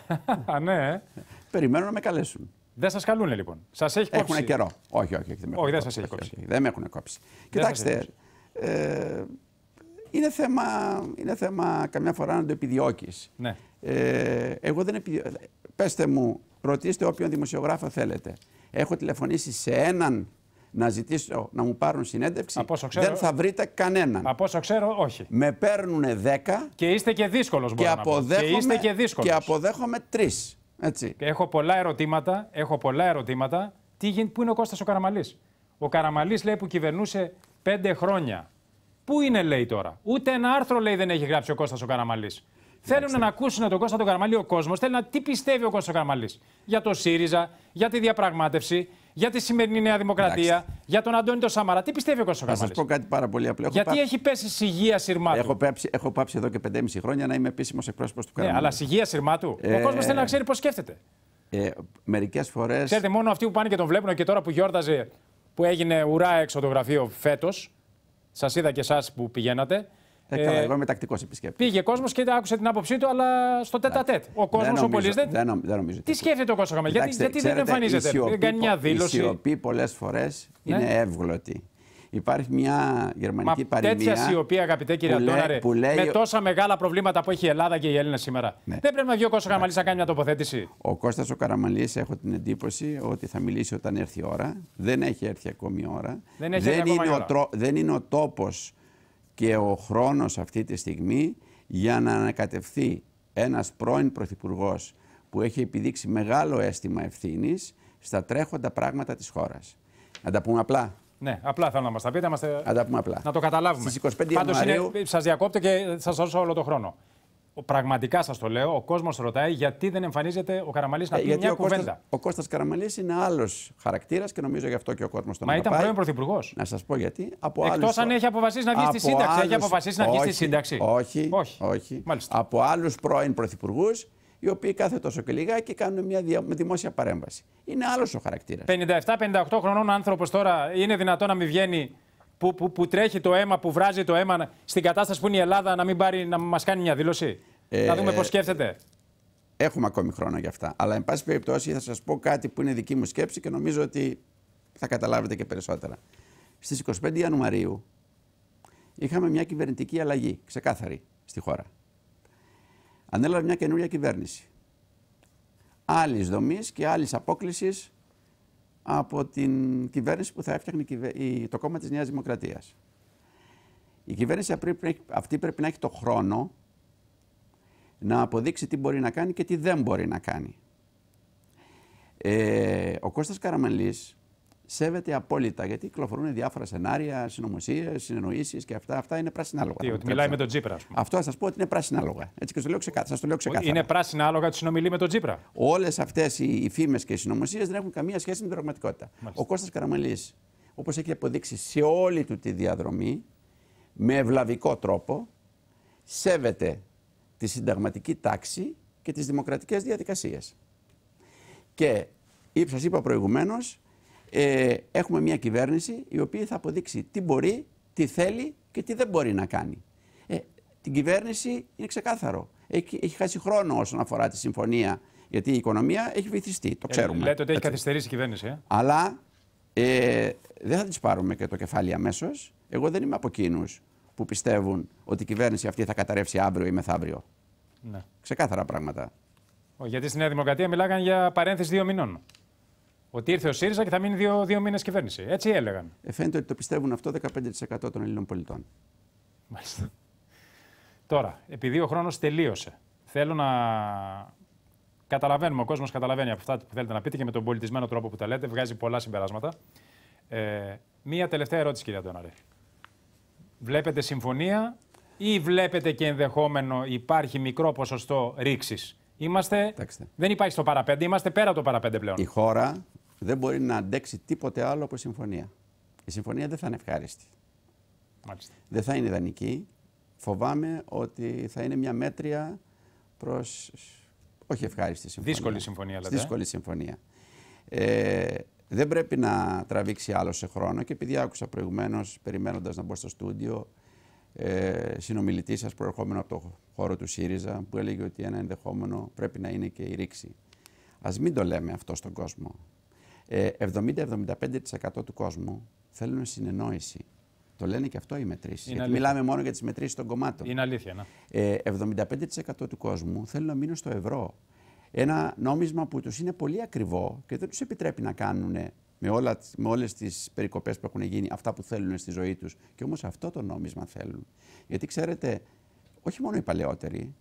ναι. Ε. Περιμένω να με καλέσουν. Δεν σας καλούν λοιπόν. Σας έχει κόψει. Έχουν καιρό. Όχι, όχι, όχι. Δεν, όχι, δεν σας έχει κόψει. Όχι, δεν με έχουν κόψει. Δεν Κοιτάξτε. Κόψει. Ε, είναι θέμα, είναι θέμα καμιά φορά να το επιδιώκεις. Ναι. Ε, εγώ δεν επιδιώκω. Πετε μου, ρωτήστε όποιον δημοσιογράφο θέλετε. Έχω τηλεφωνήσει σε έναν να ζητήσω να μου πάρουν συνέντευξη. Από όσο ξέρω, δεν θα βρείτε κανέναν. Από όσο ξέρω, όχι. Με παίρνουν δέκα Και είστε και δύσκολος, μπορεί να πω. Και είστε και δύσκολος. Και αποδέχομαι τρεις. Έτσι. Έχω πολλά ερωτήματα. Έχω πολλά ερωτήματα. Τι που κυβερνούσε πέντε χρόνια. Πού είναι λέει τώρα. Ούτε ένα άρθρο λέει δεν έχει γράψει ο Κώστας ο Καραμαλής. Θέλουν να ακούσουν τον Κώστα τον Καραμαλή ο κόσμος. Θέλει να τι πιστεύει ο Κώστας Καραμαλής για το ΣΥΡΙΖΑ, για τη διαπραγμάτευση, για τη σημερινή Νέα Δημοκρατία, για τον Αντώνη τον Σαμαρά. Τι πιστεύει ο Κώστα Θα σα πω κάτι πάρα πολύ απλό. Γιατί έχει πέσει υγεία σειρμάτου. Έχω, πάψει, έχω πάψει εδώ και 5,5 χρόνια να είμαι επίσημος εκπρόσωπος του ναι, Καραμαλή. Ναι, αλλά υγεία σειρμάτου. Ε... Ο κόσμος θέλει να ξέρει πώς σκέφτεται. Ε, Μερικές φορές. Ξέρετε, μόνο αυτοί που πάνε και τον βλέπουν και τώρα που γιόρταζε που έγινε ουρά έξω το γραφείο φέτος. Σας είδα και εσάς που πηγαίνατε. Ε, καλά, εγώ ε, είμαι τακτικός επισκέπτης. Πήγε κόσμος και άκουσε την άποψή του, αλλά στο τέτα τέτ. Ο κόσμος ο πολίτη δεν. Δεν, δεν νομίζω. Τι σκέφτεται ο κόσμος γιατί, γιατί δεν εμφανίζεται, δεν κάνει μια δήλωση. Η σιωπή πολλές φορές ναι. είναι εύγλωτη. Υπάρχει μια γερμανική Μα παροιμία. Τέτοια σιωπή, αγαπητέ κύριε Αντώναρε, λέει... με τόσα μεγάλα προβλήματα που έχει η Ελλάδα και η Έλληνα σήμερα. Ναι. Δεν πρέπει να βγει ο Κώστας Καραμαλή ναι. να κάνει μια τοποθέτηση. Ο Κώστας ο Καραμαλής, έχω την εντύπωση ότι θα μιλήσει όταν έρθει η ώρα. Δεν έχει έρθει ακόμη η ώρα. Δεν, δεν, είναι, ο τρο... δεν είναι ο τόπος και ο χρόνος αυτή τη στιγμή για να ανακατευθεί ένας πρώην Πρωθυπουργός που έχει επιδείξει μεγάλο αίσθημα ευθύνης στα τρέχοντα πράγματα της χώρας. Να τα πούμε απλά. Ναι, απλά θέλω να μας τα πείτε. Να, τα πούμε απλά. Να το καταλάβουμε. Στις 25 Ιανουαρίου. Σας διακόπτω και σας δώσω όλο το χρόνο πραγματικά σας το λέω, ο κόσμος ρωτάει γιατί δεν εμφανίζεται ο Καραμαλής να ε, πει μια ο κουβέντα. Κώστας, ο Κώστας Καραμαλής είναι άλλος χαρακτήρας και νομίζω γι' αυτό και ο κόσμος τον Μα ήταν πρώην πρωθυπουργός. Να σας πω γιατί. Από Εκτός αν έχει αποφασίσει να βγει στη σύνταξη. Άλλους... Έχει αποφασίσει να βγει στη σύνταξη. Όχι. όχι. όχι. Μάλιστα. Από άλλους πρώην πρωθυπουργούς οι οποίοι κάθε τόσο και λιγάκι κάνουν μια δημόσια παρέμβαση. Είναι άλλος ο χαρακτήρας. 57-58 χρονών άνθρωπος τώρα είναι δυνατό να μην βγαίνει που, που, που τρέχει το αίμα, που βράζει το αίμα στην κατάσταση που είναι η Ελλάδα να μην πάρει να μας κάνει μια δήλωση. να δούμε ε, πώς σκέφτεται. Έχουμε ακόμη χρόνο για αυτά. Αλλά, εν πάση περιπτώσει, θα σας πω κάτι που είναι δική μου σκέψη και νομίζω ότι θα καταλάβετε και περισσότερα. Στις 25 Ιανουαρίου είχαμε μια κυβερνητική αλλαγή, ξεκάθαρη, στη χώρα. Ανέλαβε μια καινούρια κυβέρνηση. Άλλης δομής και άλλης απόκλησης από την κυβέρνηση που θα έφτιαχνε το κόμμα της Νέας Δημοκρατίας. Η κυβέρνηση αυτή πρέπει να έχει το χρόνο να αποδείξει τι μπορεί να κάνει και τι δεν μπορεί να κάνει. Ε, ο Κώστας Καραμανλής σέβεται απόλυτα. Γιατί κυκλοφορούν διάφορα σενάρια, συνωμοσίες, συνεννοήσεις και αυτά. Αυτά είναι πράσινα άλογα. Τι, ότι μιλάει με τον Τζίπρα. ας πούμε. Αυτό θα σας πω ότι είναι πράσινα άλογα. Έτσι και το λέω ξεκάθαρα. το λέω ξεκάθαρα. Είναι πράσινα άλογα ότι συνομιλεί με τον Τζίπρα. Όλες αυτές οι φήμες και οι συνωμοσίες δεν έχουν καμία σχέση με την πραγματικότητα. Ο Κώστας Καραμαλής, όπως έχει αποδείξει σε όλη του τη διαδρομή, με ευλαβικό τρόπο, σέβεται τη συνταγματική τάξη και τις δημοκρατικές διαδικασίες. Και σας είπα προηγουμένως, ε, έχουμε μια κυβέρνηση η οποία θα αποδείξει τι μπορεί, τι θέλει και τι δεν μπορεί να κάνει. Ε, την κυβέρνηση είναι ξεκάθαρο. Έχει, έχει χάσει χρόνο όσον αφορά τη συμφωνία, γιατί η οικονομία έχει βυθιστεί. Το ε, ξέρουμε. Ε, λέτε ότι έχει καθυστερήσει η κυβέρνηση. Ε? Αλλά ε, δεν θα της πάρουμε και το κεφάλι αμέσως. Εγώ δεν είμαι από εκείνους που πιστεύουν ότι η κυβέρνηση αυτή θα καταρρεύσει αύριο ή μεθαύριο. Ναι. Ξεκάθαρα πράγματα. Γιατί στη Νέα Δημοκρατία μιλάγαν για παρένθεση δύο μηνών. Ότι ήρθε ο ΣΥΡΙΖΑ και θα μείνει δύο, δύο μήνες κυβέρνηση. Έτσι έλεγαν. Ε, φαίνεται ότι το πιστεύουν αυτό 15% των Ελλήνων πολιτών. Μάλιστα. Τώρα, επειδή ο χρόνος τελείωσε, θέλω να. Καταλαβαίνουμε, ο κόσμος καταλαβαίνει από αυτά που θέλετε να πείτε και με τον πολιτισμένο τρόπο που τα λέτε, βγάζει πολλά συμπεράσματα. Ε, μία τελευταία ερώτηση, κυρία Ντόναρη. Βλέπετε συμφωνία ή βλέπετε και ενδεχόμενο υπάρχει μικρό ποσοστό ρήξης. Είμαστε... Τάξτε. Δεν υπάρχει στο παραπέντε, είμαστε πέρα από το παραπέντε πλέον. Η βλεπετε και ενδεχομενο υπαρχει μικρο ποσοστο ρηξη ειμαστε δεν υπαρχει στο παραπεντε ειμαστε περα απο το παραπεντε πλεον η χωρα δεν μπορεί να αντέξει τίποτε άλλο από συμφωνία. Η συμφωνία δεν θα είναι ευχάριστη. Δεν θα είναι ιδανική. Φοβάμαι ότι θα είναι μια μέτρια προς... Όχι ευχάριστη συμφωνία. Δύσκολη συμφωνία, δηλαδή. Δύσκολη συμφωνία. Ε, δεν πρέπει να τραβήξει άλλο σε χρόνο και επειδή άκουσα προηγουμένως, περιμένοντας να μπω στο στούντιο, ε, συνομιλητής σας προερχόμενο από το χώρο του ΣΥΡΙΖΑ, που έλεγε ότι ένα ενδεχόμενο πρέπει να είναι και η ρήξη. Ας μην το λέμε αυτό στον κόσμο. 70-75% ε, του κόσμου θέλουν συνεννόηση. Το λένε και αυτό οι μετρήσεις. Γιατί μιλάμε μόνο για τις μετρήσεις των κομμάτων. Είναι αλήθεια, ναι. Ε, 75% του κόσμου θέλουν να μείνουν στο ευρώ. Ένα νόμισμα που τους είναι πολύ ακριβό και δεν τους επιτρέπει να κάνουν με, όλα, με όλες τις περικοπές που έχουν γίνει, αυτά που θέλουν στη ζωή τους. Και όμως αυτό το νόμισμα θέλουν. Γιατί ξέρετε, όχι μόνο οι παλαιότεροι,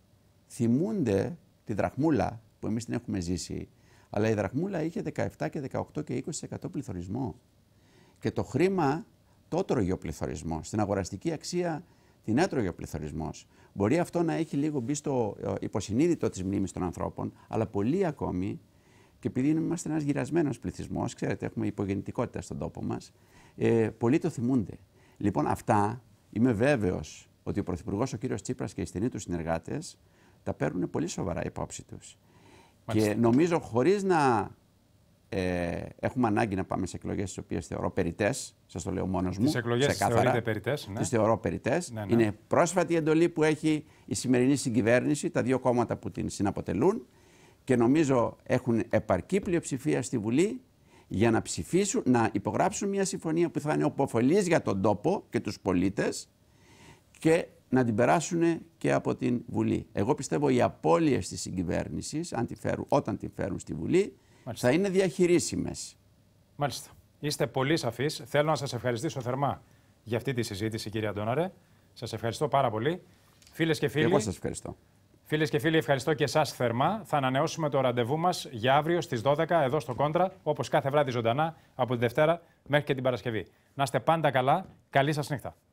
θυμούνται τη δραχμούλα που εμείς την έχουμε ζήσει αλλά η δραχμούλα είχε 17 και 18 και 20% πληθωρισμό. Και το χρήμα το έτρωγε ο πληθωρισμός. Στην αγοραστική αξία την έτρωγε ο πληθωρισμός. Μπορεί αυτό να έχει λίγο μπει στο ε, υποσυνείδητο της μνήμης των ανθρώπων, αλλά πολλοί ακόμη, και επειδή είμαστε ένας γυρασμένος πληθυσμός, ξέρετε, έχουμε υπογεννητικότητα στον τόπο μας, ε, πολλοί το θυμούνται. Λοιπόν, αυτά είμαι βέβαιος ότι ο Πρωθυπουργός, ο κύριος Τσίπρας και οι στενοί του συνεργάτες τα παίρνουν πολύ σοβαρά υπόψη τους. Και νομίζω χωρίς να ε, έχουμε ανάγκη να πάμε σε εκλογές τις οποίες θεωρώ περιτέ. Σας το λέω μόνος μου. Τι εκλογέ θεωρείτε περιτέ. Ναι. Τις θεωρώ περιτέ. Ναι, ναι. Είναι πρόσφατη η εντολή που έχει η σημερινή συγκυβέρνηση, τα δύο κόμματα που την συναποτελούν και νομίζω έχουν επαρκή πλειοψηφία στη Βουλή για να ψηφίσουν, να υπογράψουν μια συμφωνία που θα είναι οποφελής για τον τόπο και τους πολίτες. και να την περάσουν και από την Βουλή. Εγώ πιστεύω οι απώλειες της συγκυβέρνησης, αν τη φέρουν, όταν την φέρουν στη Βουλή, θα είναι διαχειρίσιμες. Μάλιστα. Είστε πολύ σαφείς. Θέλω να σας ευχαριστήσω θερμά για αυτή τη συζήτηση, κύριε Αντώναρε. Σας ευχαριστώ πάρα πολύ. Φίλες και φίλοι... εγώ σας ευχαριστώ. Φίλες και φίλοι, ευχαριστώ και εσάς θερμά. Θα ανανεώσουμε το ραντεβού μας για αύριο στις 12 εδώ στο Κόντρα, όπως κάθε βράδυ ζωντανά από τη Δευτέρα μέχρι και την Παρασκευή. Να είστε πάντα καλά. Καλή σας νύχτα.